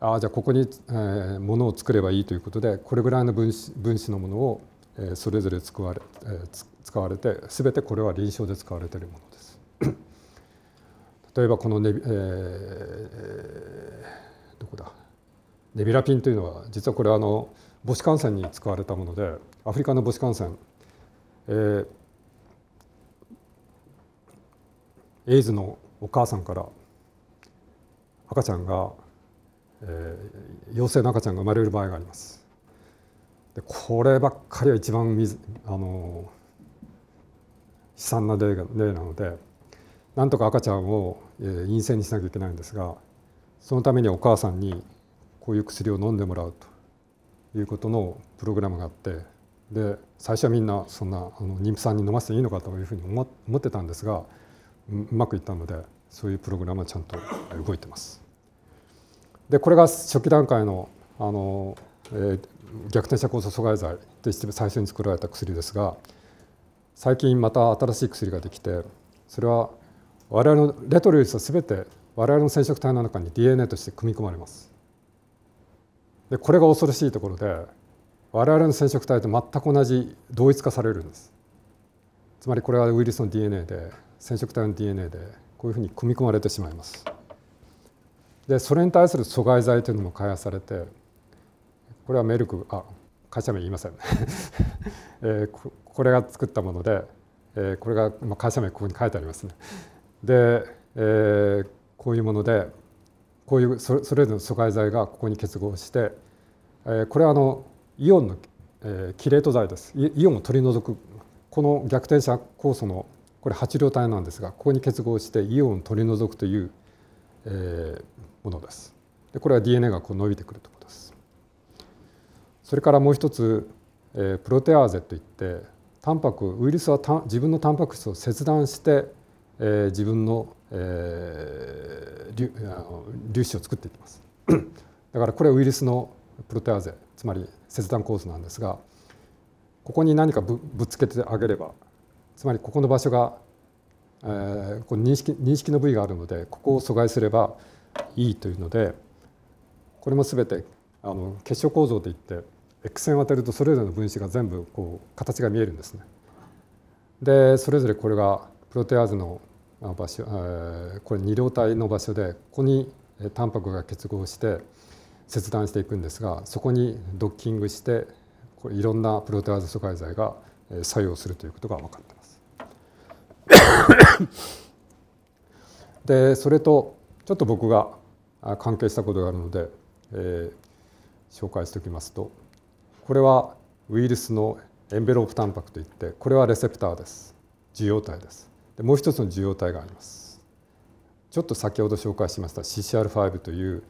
ああじゃあここに、えー、ものを作ればいいということでこれぐらいの分子分子のものを、えー、それぞれ使われ,、えー、使われて全てこれは臨床で使われているものです。例えばこのネビ,、えー、どこだネビラピンというのは実はこれあの母子感染に使われたものでアフリカの母子感染、えー、エイズのお母さんから赤ちゃんが、えー、陽性の赤ちゃんが生まれる場合があります。でこればっかりは一番あの悲惨な例が例なので。なんとか赤ちゃんを陰性にしなきゃいけないんですがそのためにお母さんにこういう薬を飲んでもらうということのプログラムがあってで最初はみんなそんなあの妊婦さんに飲ませていいのかというふうに思ってたんですがうまくいったのでそういうプログラムはちゃんと動いてます。でこれが初期段階のあの、えー、逆転射酵素阻害剤で最初に作られた薬ですが最近また新しい薬ができてそれは我々のレトルイスは全て我々の染色体の中に DNA として組み込まれます。でこれが恐ろしいところで我々の染色体と全く同じ同一化されるんです。つまりこれはウイルスの DNA で染色体の DNA でこういうふうに組み込まれてしまいます。でそれに対する阻害剤というのも開発されてこれはメルクあ会社名言いません、えー、これが作ったもので、えー、これが、まあ、会社名ここに書いてありますね、で、えー、こういうものでこういうそれぞれの阻害剤がここに結合して、えー、これはあのイオンの、えー、キレート剤ですイオンを取り除くこの逆転者酵素のこれ8両体なんですがここに結合してイオンを取り除くという、えー、ものです。でこれは DNA がこう伸びてくるということです。それからもう一つ、えー、プロテアーゼといってタンパクウイルスは自分のタンパク質を切断してえー、自分の、えー、あの粒子を作っていきます だからこれはウイルスのプロテアーゼつまり切断構図なんですがここに何かぶぶつけてあげればつまりここの場所が、えー、こ認識認識の部位があるのでここを阻害すればいいというのでこれも全てあの結晶構造といって X 線を当てるとそれぞれの分子が全部こう形が見えるんですね。でそれぞれこれがプロテアーズの場所これ二両体の場所でここにタンパクが結合して切断していくんですがそこにドッキングしてこれいろんなプロテアーゼ阻害剤が作用するということが分かってます。でそれとちょっと僕が関係したことがあるので、えー、紹介しておきますとこれはウイルスのエンベロープタンパクといってこれはレセプターです受容体ですもう一つの受容体がありますちょっと先ほど紹介しました CCR5 という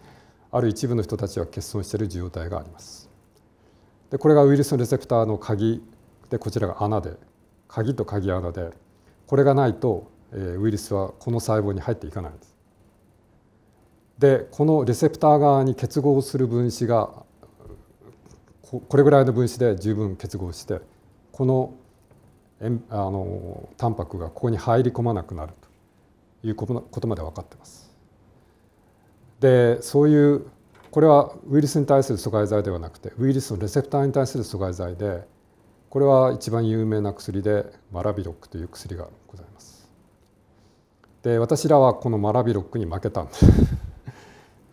ある一部の人たちは欠損している受容体がありますでこれがウイルスのレセプターの鍵でこちらが穴で鍵と鍵穴でこれがないとウイルスはこの細胞に入っていかないんです。でこのレセプター側に結合する分子がこれぐらいの分子で十分結合してこのあのタンパクがここに入り込まなくなるということまで分かってます。でそういうこれはウイルスに対する阻害剤ではなくてウイルスのレセプターに対する阻害剤でこれは一番有名な薬でマラビロックという薬がございます。で私らはこのマラビロックに負けたんで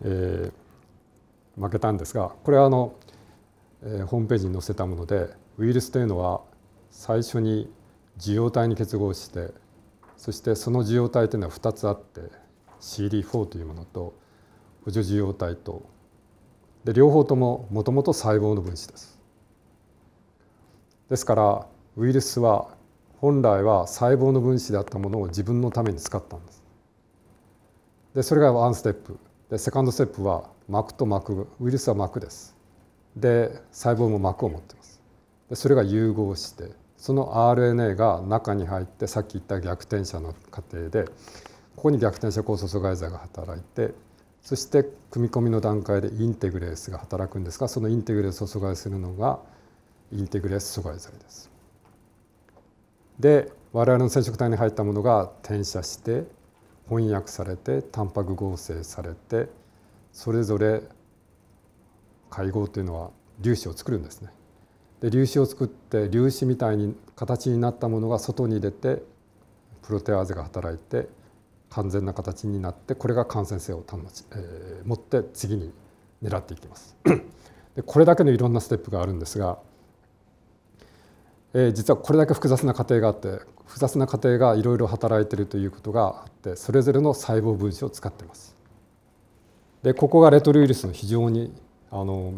えー、負けたんですがこれはあの、えー、ホームページに載せたものでウイルスというのは最初に受容体に結合してそしてその受容体というのは2つあって CD4 というものと補助受容体とで両方とももともと細胞の分子です。ですからウイルスは本来は細胞の分子であったものを自分のために使ったんです。でそれがワンステップでセカンドステップは膜と膜ウイルスは膜です。で細胞も膜を持っています。でそれが融合してその RNA が中に入ってさっき言った逆転者の過程でここに逆転者酵素阻害剤が働いてそして組み込みの段階でインテグレースが働くんですがそのインテグレースを阻害するのがインテグレース阻害剤です。で我々の染色体に入ったものが転写して翻訳されてタンパク合成されてそれぞれ会合というのは粒子を作るんですね。で粒子を作って粒子みたいに形になったものが外に出てプロテアーゼが働いて完全な形になってこれが感染性を保ち、えー、持って次に狙っていきます。でこれだけのいろんなステップがあるんですが、えー、実はこれだけ複雑な過程があって複雑な過程がいろいろ働いてるということがあってそれぞれの細胞分子を使ってます。でここがレトロウイルスの非常にあの、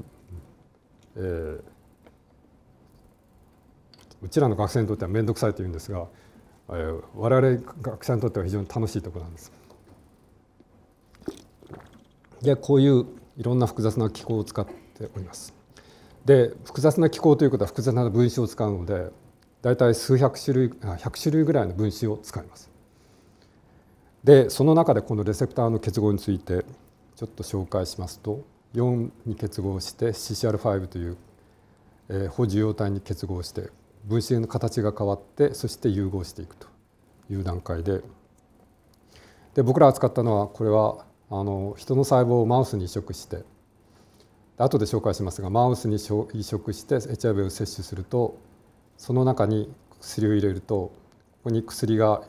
えー、うちらの学生にとっては面倒くさいというんですが、えー、我々学生にとっては非常に楽しいところなんです。でこういういろんな複雑な機構を使っております。で複雑な機構ということは複雑な分子を使うのでだいたい数百種類1 0種類ぐらいの分子を使います。でその中でこのレセプターの結合についてちょっと紹介しますと4に結合して CCR5 という、えー、補受容体に結合して分子の形が変わってそして融合していくという段階でで僕ら扱ったのはこれはあの人の細胞をマウスに移植して後で紹介しますがマウスに移植して HIV を摂取するとその中に薬を入れるとここに薬が、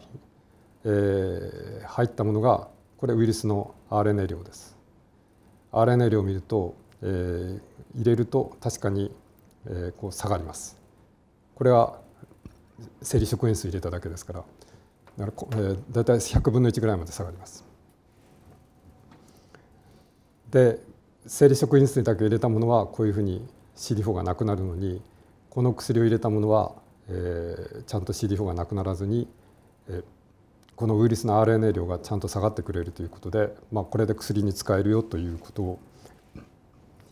えー、入ったものがこれウイルスの RNA 量です。RNA 量を見ると、えー、入れると確かに、えー、こう下がります。これは生理食塩水入れただけですから大体えいい100分の1ぐらいまで下がります。で生理食塩水だけ入れたものはこういうふうに CD4 がなくなるのにこの薬を入れたものは、えー、ちゃんと CD4 がなくならずに、えー、このウイルスの RNA 量がちゃんと下がってくれるということで、まあ、これで薬に使えるよということを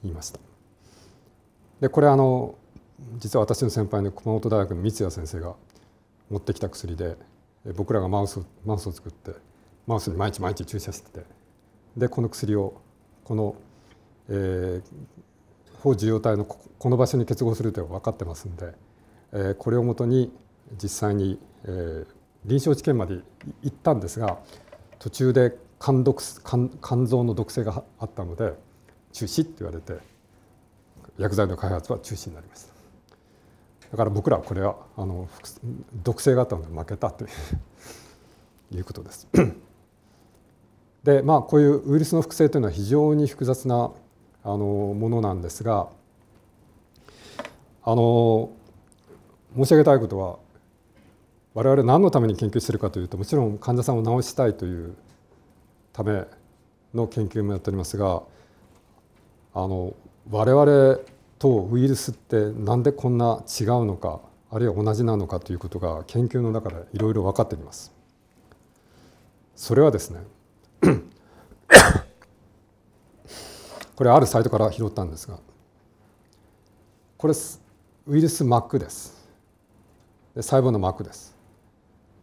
言いました。でこれあの実は私の先輩の熊本大学の三谷先生が持ってきた薬で僕らがマウスマウスを作ってマウスに毎日毎日注射しててでこの薬をこの、えー、胞受容体のこの場所に結合するというのが分かってますんで、えー、これをもとに実際に、えー、臨床治験まで行ったんですが途中で肝毒肝肝臓の毒性があったので中止って言われて薬剤の開発は中止になりました。だから僕らはこれはあの毒性があったので負けたということです。でまあこういうウイルスの複製というのは非常に複雑なあのものなんですがあの申し上げたいことは我々何のために研究しているかというともちろん患者さんを治したいというための研究もやっておりますがあの我々とウイルスってなんでこんな違うのかあるいは同じなのかということが研究の中でいろいろ分かってきます。それはですね これあるサイトから拾ったんですがこれウイルス膜ですで細胞の膜です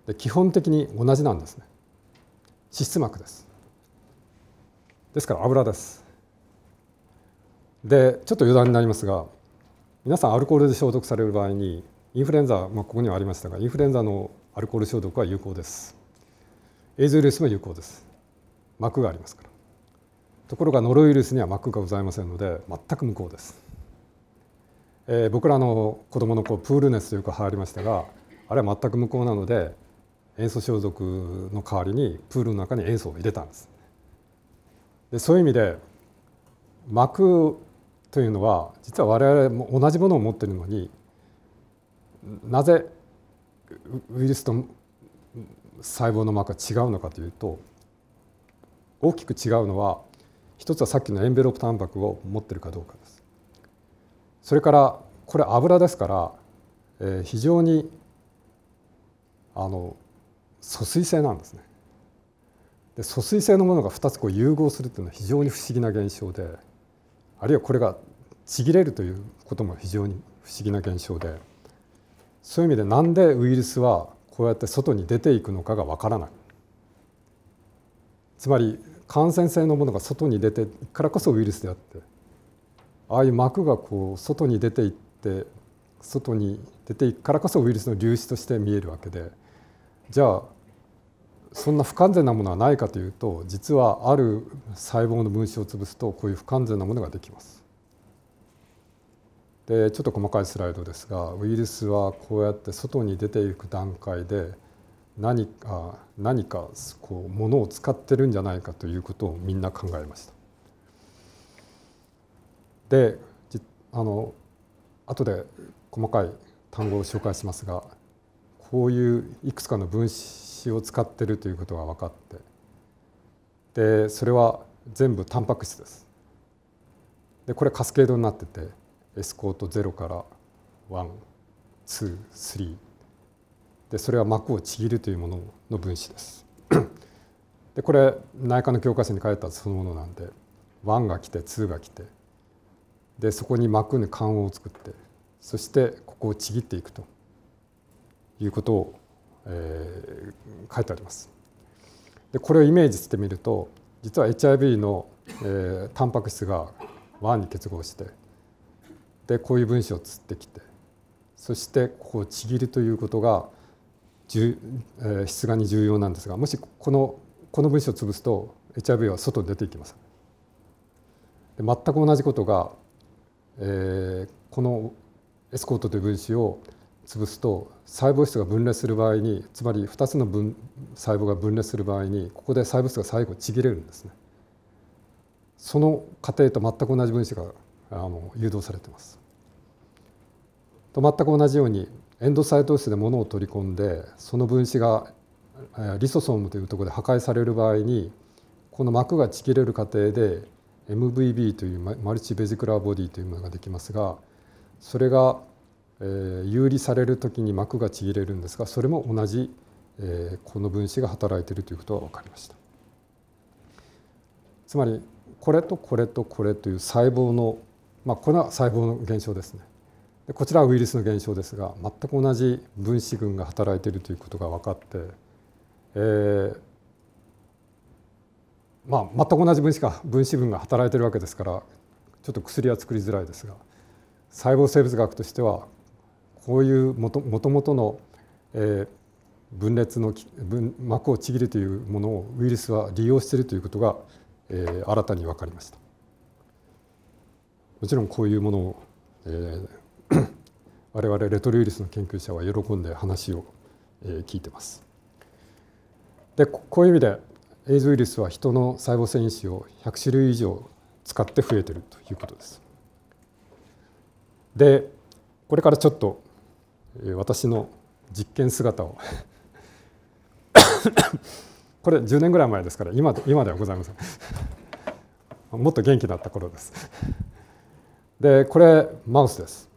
で基本的に同じなんですね脂質膜ですですから油ですでちょっと余談になりますが皆さんアルコールで消毒される場合にインフルエンザ、まあ、ここにはありましたがインフルエンザのアルコール消毒は有効ですエイズウイルスも有効です膜がありますからところがノロウイルスには膜がございませんので全く無効です、えー、僕らの子供の子プール熱というか流行りましたがあれは全く無効なので塩素消毒の代わりにプールの中に塩素を入れたんですでそういう意味で膜というのは実は我々も同じものを持ってるのになぜウイルスと細胞の膜が違うのかというと大きく違うのは一つはさっきのエンベロープタンパクを持ってるかどうかです。それからこれ油ですから、えー、非常にあの疎水性なんですね。で疎水性のものが2つこう融合するっていうのは非常に不思議な現象であるいはこれがちぎれるということも非常に不思議な現象でそういう意味でなんでウイルスはこうやって外に出ていくのかがわからないつまり感染性のものが外に出てからこそウイルスであってああいう膜がこう外に出ていって外に出ていくからこそウイルスの粒子として見えるわけでじゃあそんな不完全なものはないかというと実はある細胞の分子を潰すとこういう不完全なものができます。でちょっと細かいスライドですがウイルスはこうやって外に出ていく段階で何か何かこうものを使ってるんじゃないかということをみんな考えました。であの後で細かい単語を紹介しますがこういういくつかの分子脂を使ってるということが分かってでそれは全部タンパク質ですでこれカスケードになっててエスコート0から123でそれは膜をちぎるというものの分子です でこれ内科の教科書に書いたそのものなんで1が来て2が来てでそこに膜に管を作ってそしてここをちぎっていくということをえー、書いてあります。でこれをイメージしてみると実は HIV の、えー、タンパク質が和に結合してでこういう分子を釣ってきてそしてここをちぎるということがじえー、質がに重要なんですがもしこのこの分子を潰すと HIV は外に出ていきます。で全く同じことが、えー、このエスコートという分子を潰すと細胞質が分裂する場合につまり2つの分細胞が分裂する場合にここで細胞質が最後ちぎれるんですね。その過程と全く同じ分子があの誘導されてます。と全く同じようにエンドサイト質で物を取り込んでその分子がリソソームというところで破壊される場合にこの膜がちぎれる過程で MVB というマルチベジクラーボディというものができますがそれがえー、有利される時に膜がちぎれるんですがそれも同じ、えこの分子が働いているということは分かりました。つまりこれとこれとこれという細胞の、まあ、これは細胞の現象ですねでこちらはウイルスの現象ですが全く同じ分子群が働いているということが分かって、えまあ、全く同じ分子が分子群が働いているわけですからちょっと薬は作りづらいですが細胞生物学としてはこういうもともとの、分裂の分膜をちぎるというものをウイルスは利用しているということが、え新たに分かりました。もちろんこういうものを、えー、我々レトロウイルスの研究者は喜んで話を、聞いてます。でこういう意味でエイズウイルスは人の細胞繊維子を100種類以上使って増えてるということです。でこれからちょっと私の実験姿を これ10年ぐらい前ですから今今ではございませんもっと元気だった頃ですでこれマウスです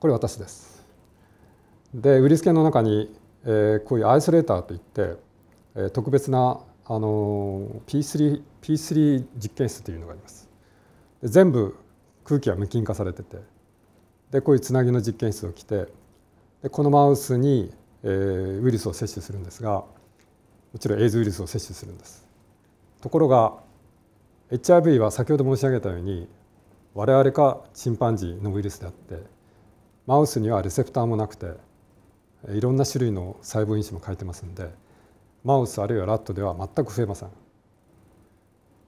これ私ですで売りつけの中に、えー、こういうアイソレーターといって、えー、特別なあの P3, P3 実験室というのがあります全部空気は無菌化されててでこういうつなぎの実験室を着てでこのマウスに、えー、ウイルスを摂取するんですがもちろんエイズウイルスを摂取するんです。ところが HIV は先ほど申し上げたように我々かチンパンジーのウイルスであってマウスにはレセプターもなくていろんな種類の細胞因子も書いてますんでマウスあるいはラットでは全く増えません。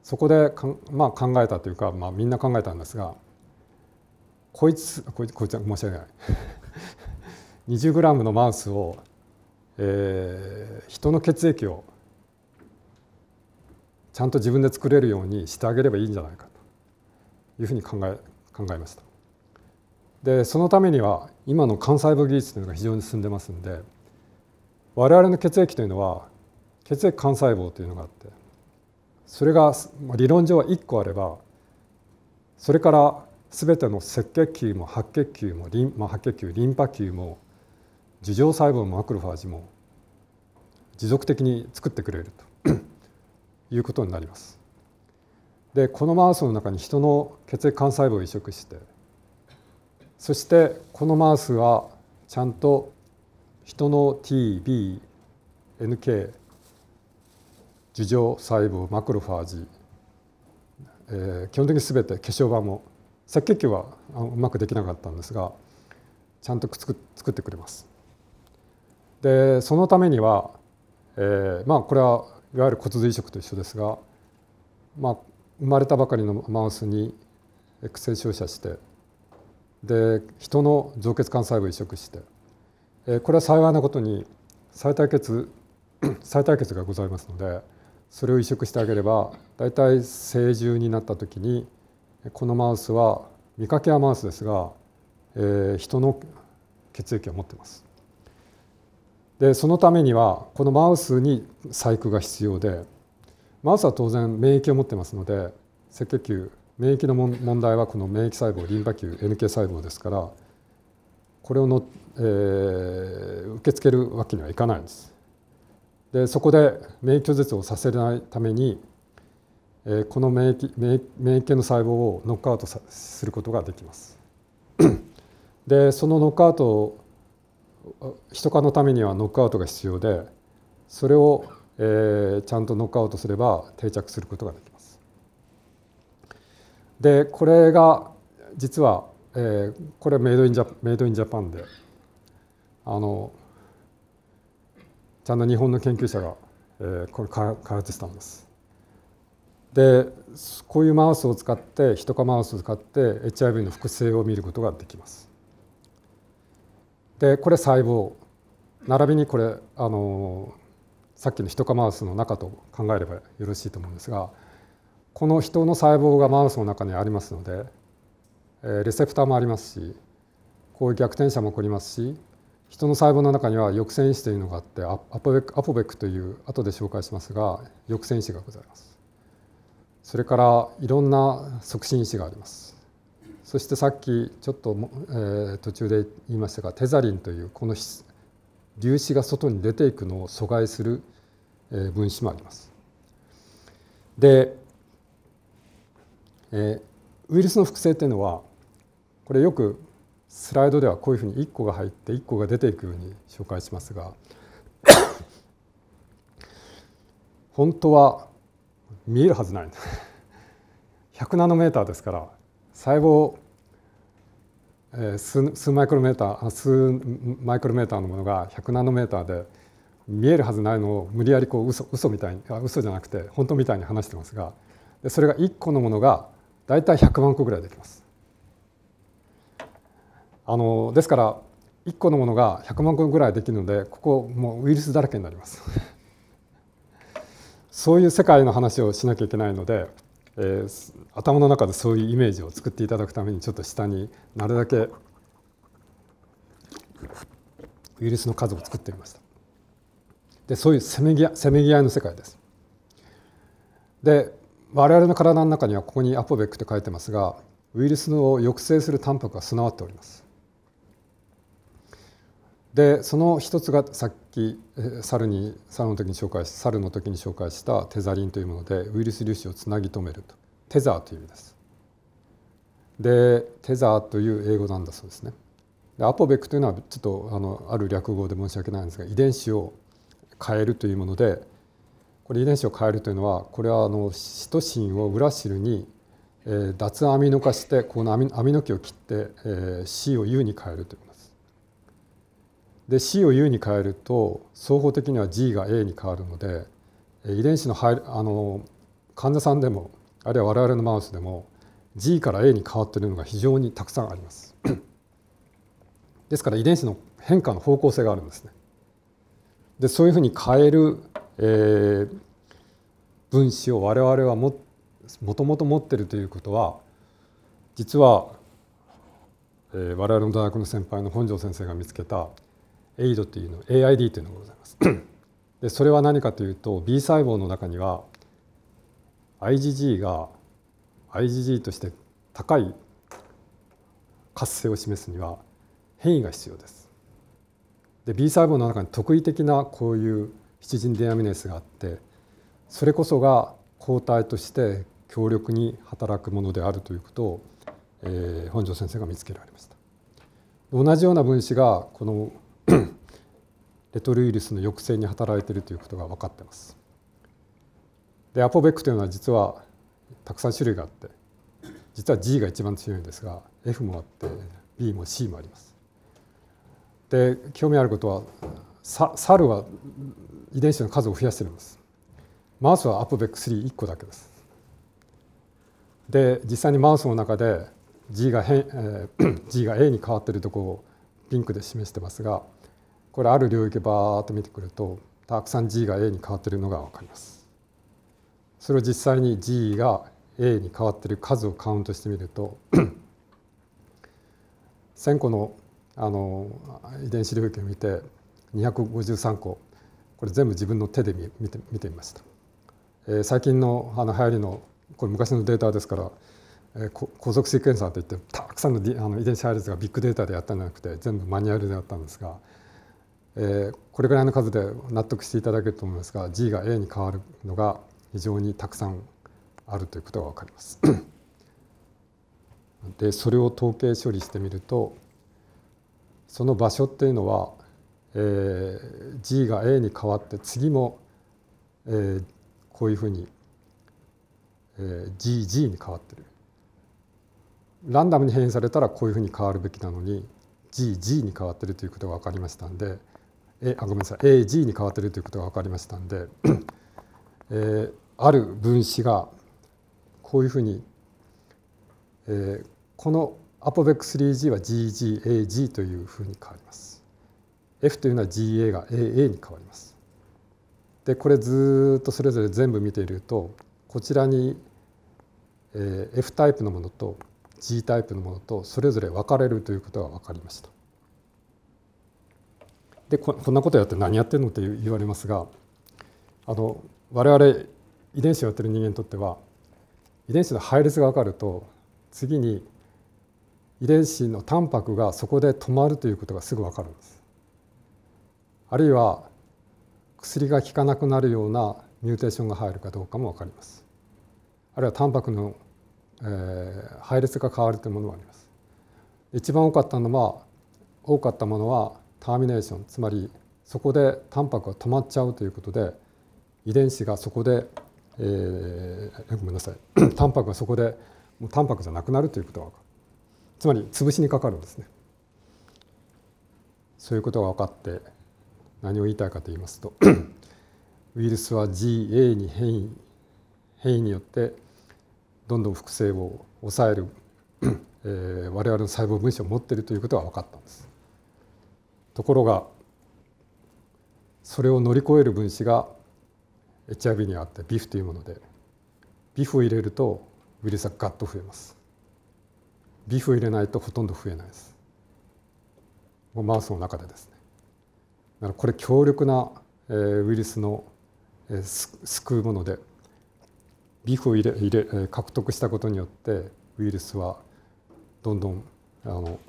そこでまあ、考えたというか、まあ、みんな考えたんですがこいつこいつこいつ申し訳ない2 0 ムのマウスを、えー、人の血液をちゃんと自分で作れるようにしてあげればいいんじゃないかというふうに考え考えました。でそのためには今の幹細胞技術というのが非常に進んでますんで我々の血液というのは血液幹細胞というのがあってそれが理論上は1個あればそれから全ての赤血球も白血球もリン,、まあ、白血球リンパ球も樹状細胞もマクロファージも持続的に作ってくれるということになります。でこのマウスの中に人の血液幹細胞を移植してそしてこのマウスはちゃんと人の TBNK 樹状細胞マクロファージ、えー、基本的に全て血小板も赤血球はうまくできなかったんですがちゃんと作ってくれます。でそのためには、えー、まあこれはいわゆる骨髄移植と一緒ですが、まあ、生まれたばかりのマウスに X 線照射してで人の造血幹細胞移植して、えー、これは幸いなことに再対決再対決がございますのでそれを移植してあげれば大体成獣になった時にこのマウスは見かけはマウスですが、えー、人の血液を持っていますでそのためにはこのマウスに細工が必要でマウスは当然免疫を持っていますので赤血球免疫の問題はこの免疫細胞リンパ球 NK 細胞ですからこれをの、えー、受け付けるわけにはいかないんです。でそこで免疫拒絶をさせないためにこの免疫免疫系の細胞をノックアウトすることができます。でそのノックアウトを人化のためにはノックアウトが必要でそれを、えー、ちゃんとノックアウトすれば定着することができます。でこれが実は、えー、これメイドインジャメイドインジャパンであのちゃんと日本の研究者が、えー、これ開発したんです。でこういうマウスを使ってヒトカマウスを使って HIV の複製を見ることができます。でこれ細胞並びにこれあのさっきのヒトカマウスの中と考えればよろしいと思うんですがこの人の細胞がマウスの中にありますので、えレセプターもありますしこういう逆転者も起こりますし人の細胞の中には抑制因子というのがあってアポベックアポベックという後で紹介しますが抑制因子がございます。それからいろんな促進石がありますそしてさっきちょっと、えー、途中で言いましたがテザリンというこの粒子が外に出ていくのを阻害する、え分子もあります。で、えー、ウイルスの複製というのはこれよくスライドではこういうふうに1個が入って1個が出ていくように紹介しますが 本当は見えるはずない100 ナノメーターですから細胞、え数数マイクロメーター数マイクロメーターのものが100ナノメーターで見えるはずないのを無理やりこう嘘嘘みたいにあ嘘じゃなくて本当みたいに話してますがでそれが1個のものが大体100万個ぐらいできます。あのですから1個のものが100万個ぐらいできるのでここもうウイルスだらけになります。そういう世界の話をしなきゃいけないので、えー、頭の中でそういうイメージを作っていただくためにちょっと下になるだけウイルスの数を作ってみました。でそういうせめぎ合せめぎ合いの世界です。で我々の体の中にはここにアポベックと書いてますがウイルスを抑制するタンパクが備わっております。でその一つがさっき猿に猿の時に紹介し猿の時に紹介したテザリンというものでウイルス粒子をつなぎ止めるとテザーという意味です。でテザーという英語なんだそうですね。でアポベックというのはちょっとあのある略語で申し訳ないんですが遺伝子を変えるというものでこれ遺伝子を変えるというのはこれはあのシトシンを裏汁に、えー、脱アミノ化してこのアミアミノ基を切って、えー、C を U に変えるというで C を U に変えると総合的には G が A に変わるので遺伝子の入あの患者さんでもあるいは我々のマウスでも G から A に変わっているのが非常にたくさんあります。ですから遺伝子の変化の方向性があるんですね。でそういうふうに変える、えー、分子を我々はももともと持っているということは実は、えー、我々の大学の先輩の本庄先生が見つけたエイドっていうの AID というのがございます。でそれは何かというと B 細胞の中には IgG が IgG として高い活性を示すには変異が必要です。で B 細胞の中に特異的なこういうジ人デアミネスがあってそれこそが抗体として強力に働くものであるということを、えー、本庄先生が見つけられました。同じような分子がこのレトルウイルスの抑制に働いているということが分かってます。でアポベックというのは実はたくさん種類があって実は G が一番強いんですが F もあって B も C もあります。で興味あることはサルは遺伝子の数を増やしてるんです。マウスはアポベック31個だけです。で実際にマウスの中で G が変、えー、G が A に変わっているとこをピンクで示してますがこれある領域バーっと見てくるとたくさん G が A に変わっているのが分かります。それを実際に G が A に変わっている数をカウントしてみると1,000 個のあの遺伝子領域を見て253個これ全部自分の手で見て見てみました、えー、最近のあの流行りのこれ昔のデータですから、えー、高速シークエンサーといってたくさんのあの遺伝子配列がビッグデータでやったんじゃなくて全部マニュアルでやったんですがえー、これぐらいの数で納得していただけると思いますが G が A に変わるのが非常にたくさんあるということが分かります。でそれを統計処理してみるとその場所っていうのは、えー、G が A に変わって次も、えー、こういうふうに、えー、GG に変わってる。ランダムに変異されたらこういうふうに変わるべきなのに GG に変わってるということが分かりましたんでえあごめんなさい AG に変わってるということが分かりましたんで、えー、ある分子がこういうふうに、えー、このアポベック 3G は GGAG というふうに変わります。F というのは GA が AA に変わります。でこれずっとそれぞれ全部見ているとこちらに、え F タイプのものと G タイプのものとそれぞれ分かれるということが分かりました。でこんなことやって何やってんのって言われますがあの我々遺伝子をやってる人間にとっては遺伝子の配列が分かると次に遺伝子のタンパクがそこで止まるということがすぐ分かるんです。あるいは薬が効かなくなるようなミューテーションが入るかどうかも分かります。あるいはタンパクの、えー、配列が変わるというものもあります。一番多かったのは多かったものはターミネーションつまりそこでタンパクが止まっちゃうということで遺伝子がそこで、えー、ごめんなさい タンパクがそこでもうタンパクじゃなくなるということが分かるつまり潰しにかかるんですねそういうことが分かって何を言いたいかと言いますと ウイルスは GA に変異変異によってどんどん複製を抑える、えー、我々の細胞分子を持っているということが分かったんですところがそれを乗り越える分子が HIV にあってビフというものでビフを入れるとウイルスがガッと増えますビフを入れないとほとんど増えないですもうマウスの中でですねだからこれ強力なウイルスの救うものでビフを入れ入れ獲得したことによってウイルスはどんどんあの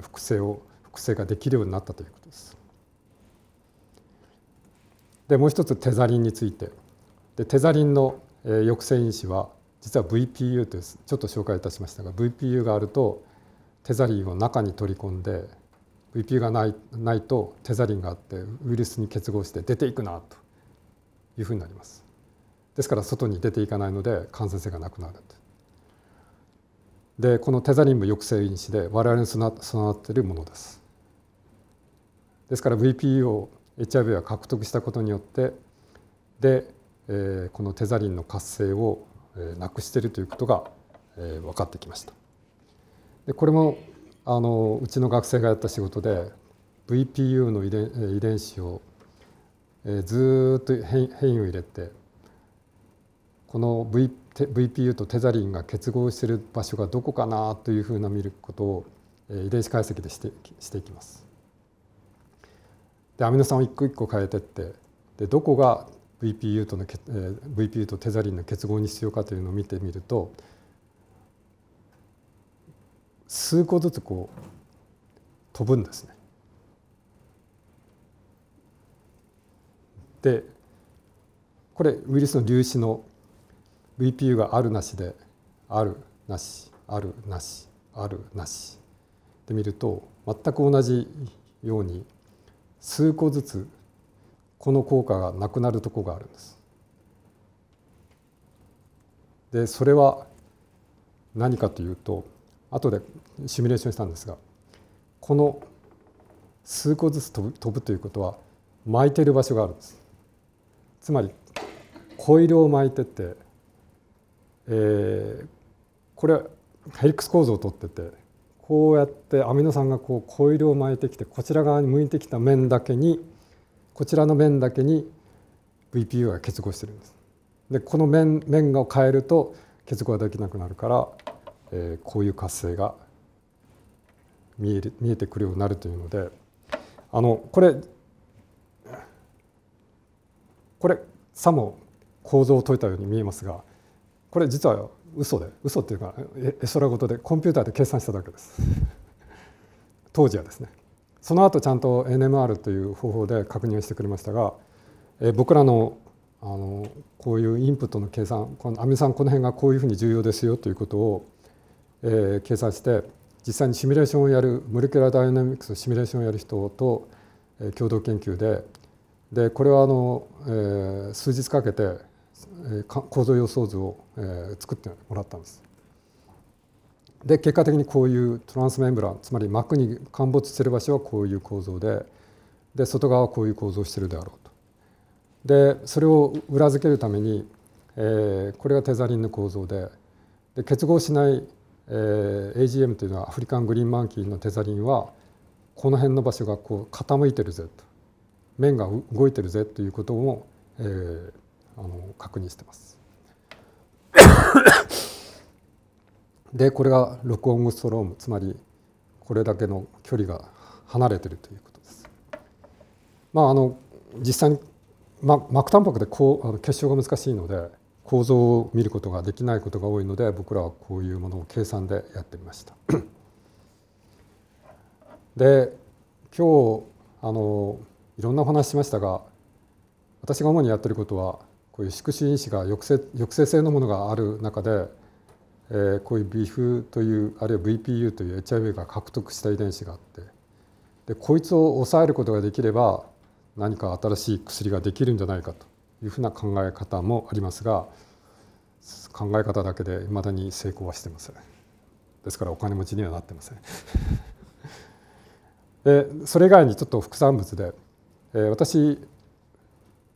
複製を製ができるようになったということです。でもう一つテザリンについてでテザリンの抑制因子は実は VPU というちょっと紹介いたしましたが VPU があるとテザリンを中に取り込んで VPU がないないとテザリンがあってウイルスに結合して出ていくなというふうになります。ですから外に出ていかないので感染性がなくなるでこのテザリンも抑制因子で我々に備わっているものです。ですから VPU を HIV は獲得したことによってで、えこのテザリンの活性をなくしているということが、え分かってきました。でこれもあのうちの学生がやった仕事で VPU の遺伝遺伝子を、えずっと変異を入れてこの v p u とテザリンが結合している場所がどこかなというふうな見ることを遺伝子解析でしてしていきます。でアミノ酸を一個一個変えてってでどこが VPU との、えー、VPU とテザリンの結合に必要かというのを見てみると数個ずつこう飛ぶんですね。でこれウイルスの粒子の VPU があるなしであるなしあるなしあるなしで見ると全く同じように数個ずつこの効果がなくなるとこがあるんです。でそれは何かというと後でシミュレーションしたんですがこの数個ずつ飛ぶ飛ぶということは巻いてる場所があるんです。つまりコイルを巻いてて、えー、これヘリックス構造をとっててこうやってアミノ酸がこうコイルを巻いてきてこちら側に向いてきた面だけにこちらの面だけに VPU が結合してるんです。でこの面面を変えると結合ができなくなるから、えー、こういう活性が見える見えてくるようになるというのであのこれこれさも構造を解いたように見えますがこれ実は嘘で嘘っていうか絵空とでコンピューターで計算しただけです 当時はですねその後ちゃんと NMR という方法で確認してくれましたが、えー、僕らのあのこういうインプットの計算このアミノ酸この辺がこういうふうに重要ですよということを、えー、計算して実際にシミュレーションをやるモレキュラーダイナミクスのシミュレーションをやる人と、えー、共同研究ででこれはあの、えー、数日かけて構造予想図を作ってもらったんです。で結果的にこういうトランスメンブランつまり膜に陥没してる場所はこういう構造でで外側はこういう構造をしてるであろうと。でそれを裏付けるために、えー、これがテザリンの構造でで結合しない、えー、AGM というのはアフリカングリーンマンキーのテザリンはこの辺の場所がこう傾いてるぜと面が動いてるぜということも、えー、あの確認してます。でこれが録音ストロームつまりこれだけの距離が離れてるということです。まあ、あの実際に、膜たんぱくでこうあの結晶が難しいので構造を見ることができないことが多いので僕らはこういうものを計算でやってみました。で今日あのいろんなお話しましたが私が主にやってることはこういう宿主因子が抑制抑制性のものがある中で、えー、こういう BF というあるいは VPU という HIV が獲得した遺伝子があってでこいつを抑えることができれば何か新しい薬ができるんじゃないかというふうな考え方もありますが考え方だけで未だに成功はしてませんですからお金持ちにはなってません でそれ以外にちょっと副産物で、えー、私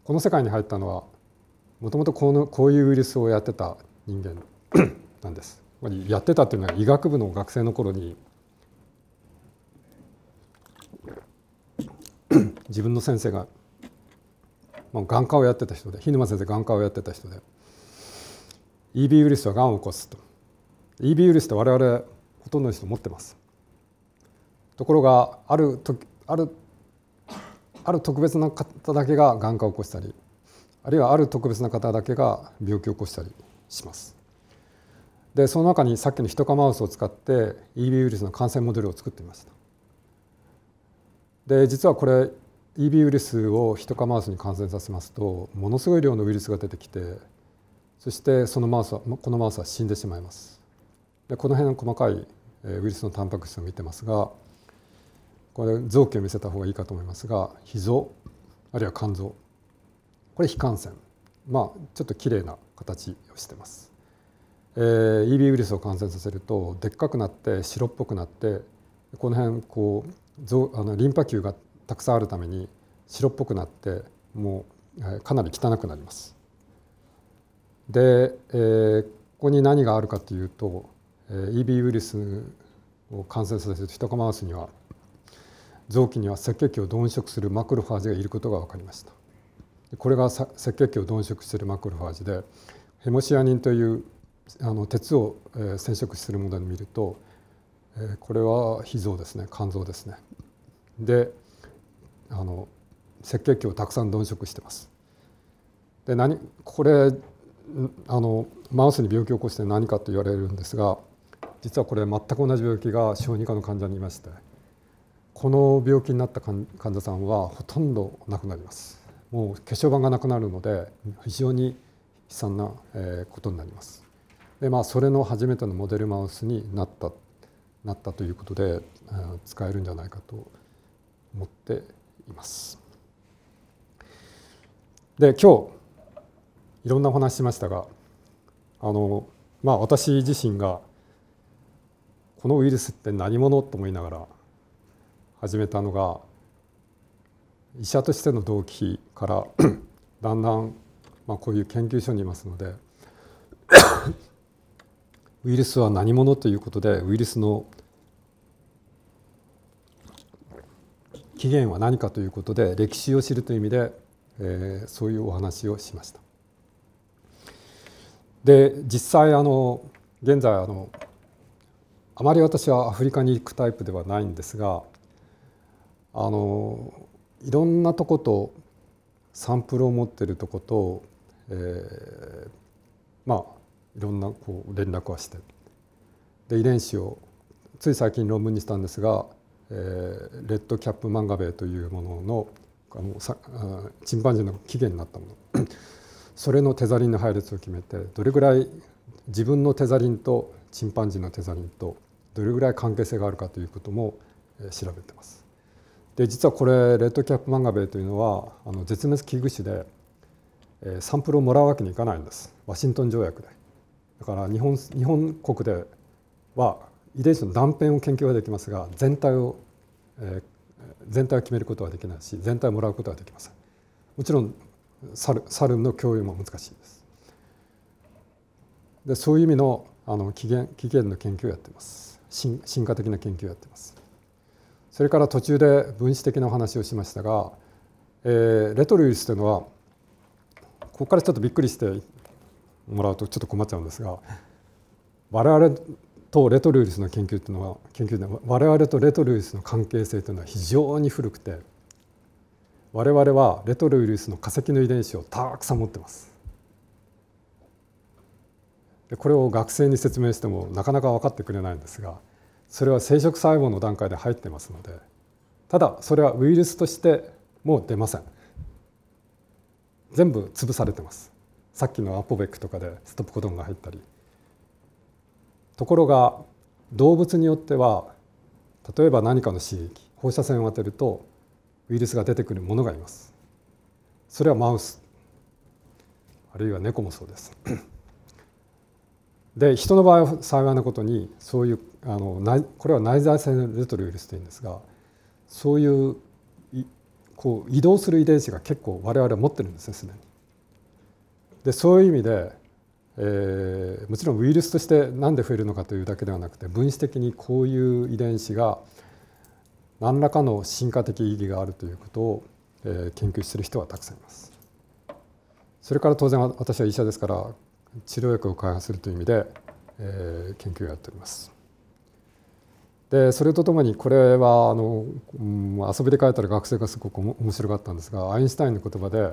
この世界に入ったのはもともとこのこういうウイルスをやってた人間 なんです。やってたっていうのは医学部の学生の頃に 自分の先生が、まあ、眼科をやってた人で日沼先生眼科をやってた人で EB ウイルスはがんを起こすと EB ウイルスって我々ほとんどの人持ってますところがある時あるある特別な方だけが眼科を起こしたりあるいはある特別な方だけが病気を起こしたりします。でその中にさっきのヒトカマウスを使って EB ウイルスの感染モデルを作ってみました。で実はこれ EB ウイルスをヒトカマウスに感染させますとものすごい量のウイルスが出てきてそしてそのマウスはこのマウスは死んでしまいます。でこの辺の細かいウイルスのタンパク質を見てますがこれ臓器を見せた方がいいかと思いますが脾臓あるいは肝臓これ非感染まあちょっと綺麗な形をしてます、えー、EB ウイルスを感染させるとでっかくなって白っぽくなってこの辺こうあのリンパ球がたくさんあるために白っぽくなってもうかなり汚くなります。で、えー、ここに何があるかというと、えー、EB ウイルスを感染させるヒトカマウスには臓器には赤血球を鈍色するマクロファージがいることが分かりました。これが赤血球を鈍縮しているマクロファージでヘモシアニンというあの鉄を染色するもので見るとこれは脾臓ですね肝臓ですね。であの赤血球をたくさん鈍食してます。で何これあのマウスに病気を起こして何かと言われるんですが実はこれ全く同じ病気が小児科の患者にいましてこの病気になった患者さんはほとんど亡くなります。もう化粧板がなくなるので非常に悲惨なことになります。でまあそれの初めてのモデルマウスになったなったということで使えるんじゃないかと思っています。で今日いろんなお話ししましたがあの、まあ、私自身がこのウイルスって何者と思いながら始めたのが医者としての動機から だんだん、まあ、こういう研究所にいますので ウイルスは何者ということでウイルスの起源は何かということで歴史を知るという意味で、えー、そういうお話をしました。で実際あの現在あのあまり私はアフリカに行くタイプではないんですがあのいろんなとことサンプルを持ってるとこと、えー、まあいろんなこう連絡はしてで遺伝子をつい最近論文にしたんですが、えー、レッドキャップマンガベイというもののチンパンジーの起源になったもの それのテザリンの配列を決めてどれぐらい自分のテザリンとチンパンジーのテザリンとどれぐらい関係性があるかということも調べてます。で実はこれレッドキャップマンガベイというのはあの絶滅危惧種で、えー、サンプルをもらうわけにいかないんですワシントン条約でだから日本日本国では遺伝子の断片を研究はできますが全体を、えー、全体を決めることはできないし全体をもらうことはできませんもちろんサルの共有も難しいですでそういう意味のあの起源起源の研究をやってます進進化的な研究をやってますそれから途中で分子的なお話をしましたが、えー、レトロウイルスというのはここからちょっとびっくりしてもらうとちょっと困っちゃうんですが我々とレトロウイルスの研究というのは研究で我々とレトロウイルスの関係性というのは非常に古くて我々はレトウルスの化石の遺伝子をたくさん持ってます。でこれを学生に説明してもなかなか分かってくれないんですがそれは生殖細胞の段階で入ってますのでただそれはウイルスとしてもう出ません全部潰されてますさっきのアポベックとかでストップコドンが入ったりところが動物によっては例えば何かの刺激放射線を当てるとウイルスが出てくるものがいますそれはマウスあるいは猫もそうですで人の場合は幸いなことにそういうあのこれは内在性のレトロウイルスというんですがそういうこう移動する遺伝子が結構我々は持ってるんですねすでに。でそういう意味で、えー、もちろんウイルスとして何で増えるのかというだけではなくて分子的にこういう遺伝子が何らかの進化的意義があるということを、えー、研究している人はたくさんいます。それから当然私は医者ですから治療薬を開発するという意味で、えー、研究をやっております。でそれとともにこれはあの、うん、遊びで書いたら学生がすごく面白かったんですがアインシュタインの言葉で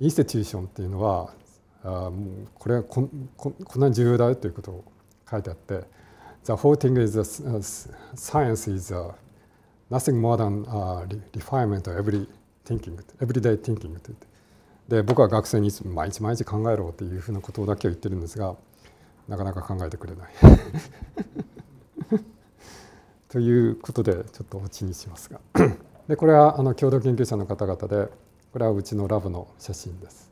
インスティテューションっていうのはあこれはこここんなに重要だよということを書いてあって The whole thing is a, science is a nothing more than a refinement of every thinking everyday thinking って言ってで僕は学生に毎日毎日考えろっていうふうなことだけを言ってるんですがなかなか考えてくれない ということでちょっとオチにしますがでこれはあの共同研究者の方々でこれはうちのラブの写真です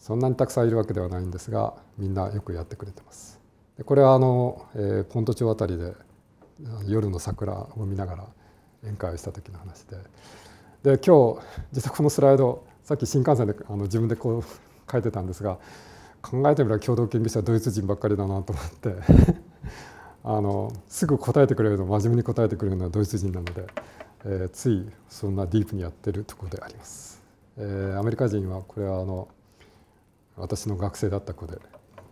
そんなにたくさんいるわけではないんですがみんなよくやってくれてますでこれはあの、えー、ポント町あたりで夜の桜を見ながら宴会をした時の話でで今日実はこのスライドさっき新幹線であの自分でこう書いてたんですが考えてみれば共同研究者はドイツ人ばっかりだなと思って あのすぐ答えてくれるの真面目に答えてくれるのはドイツ人なので、えー、ついそんなディープにやってるところであります。えー、アメリカ人はこれはあの私の学生だった子で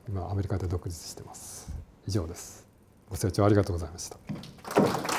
今アメリカで独立してます。以上です。ご清聴ありがとうございました。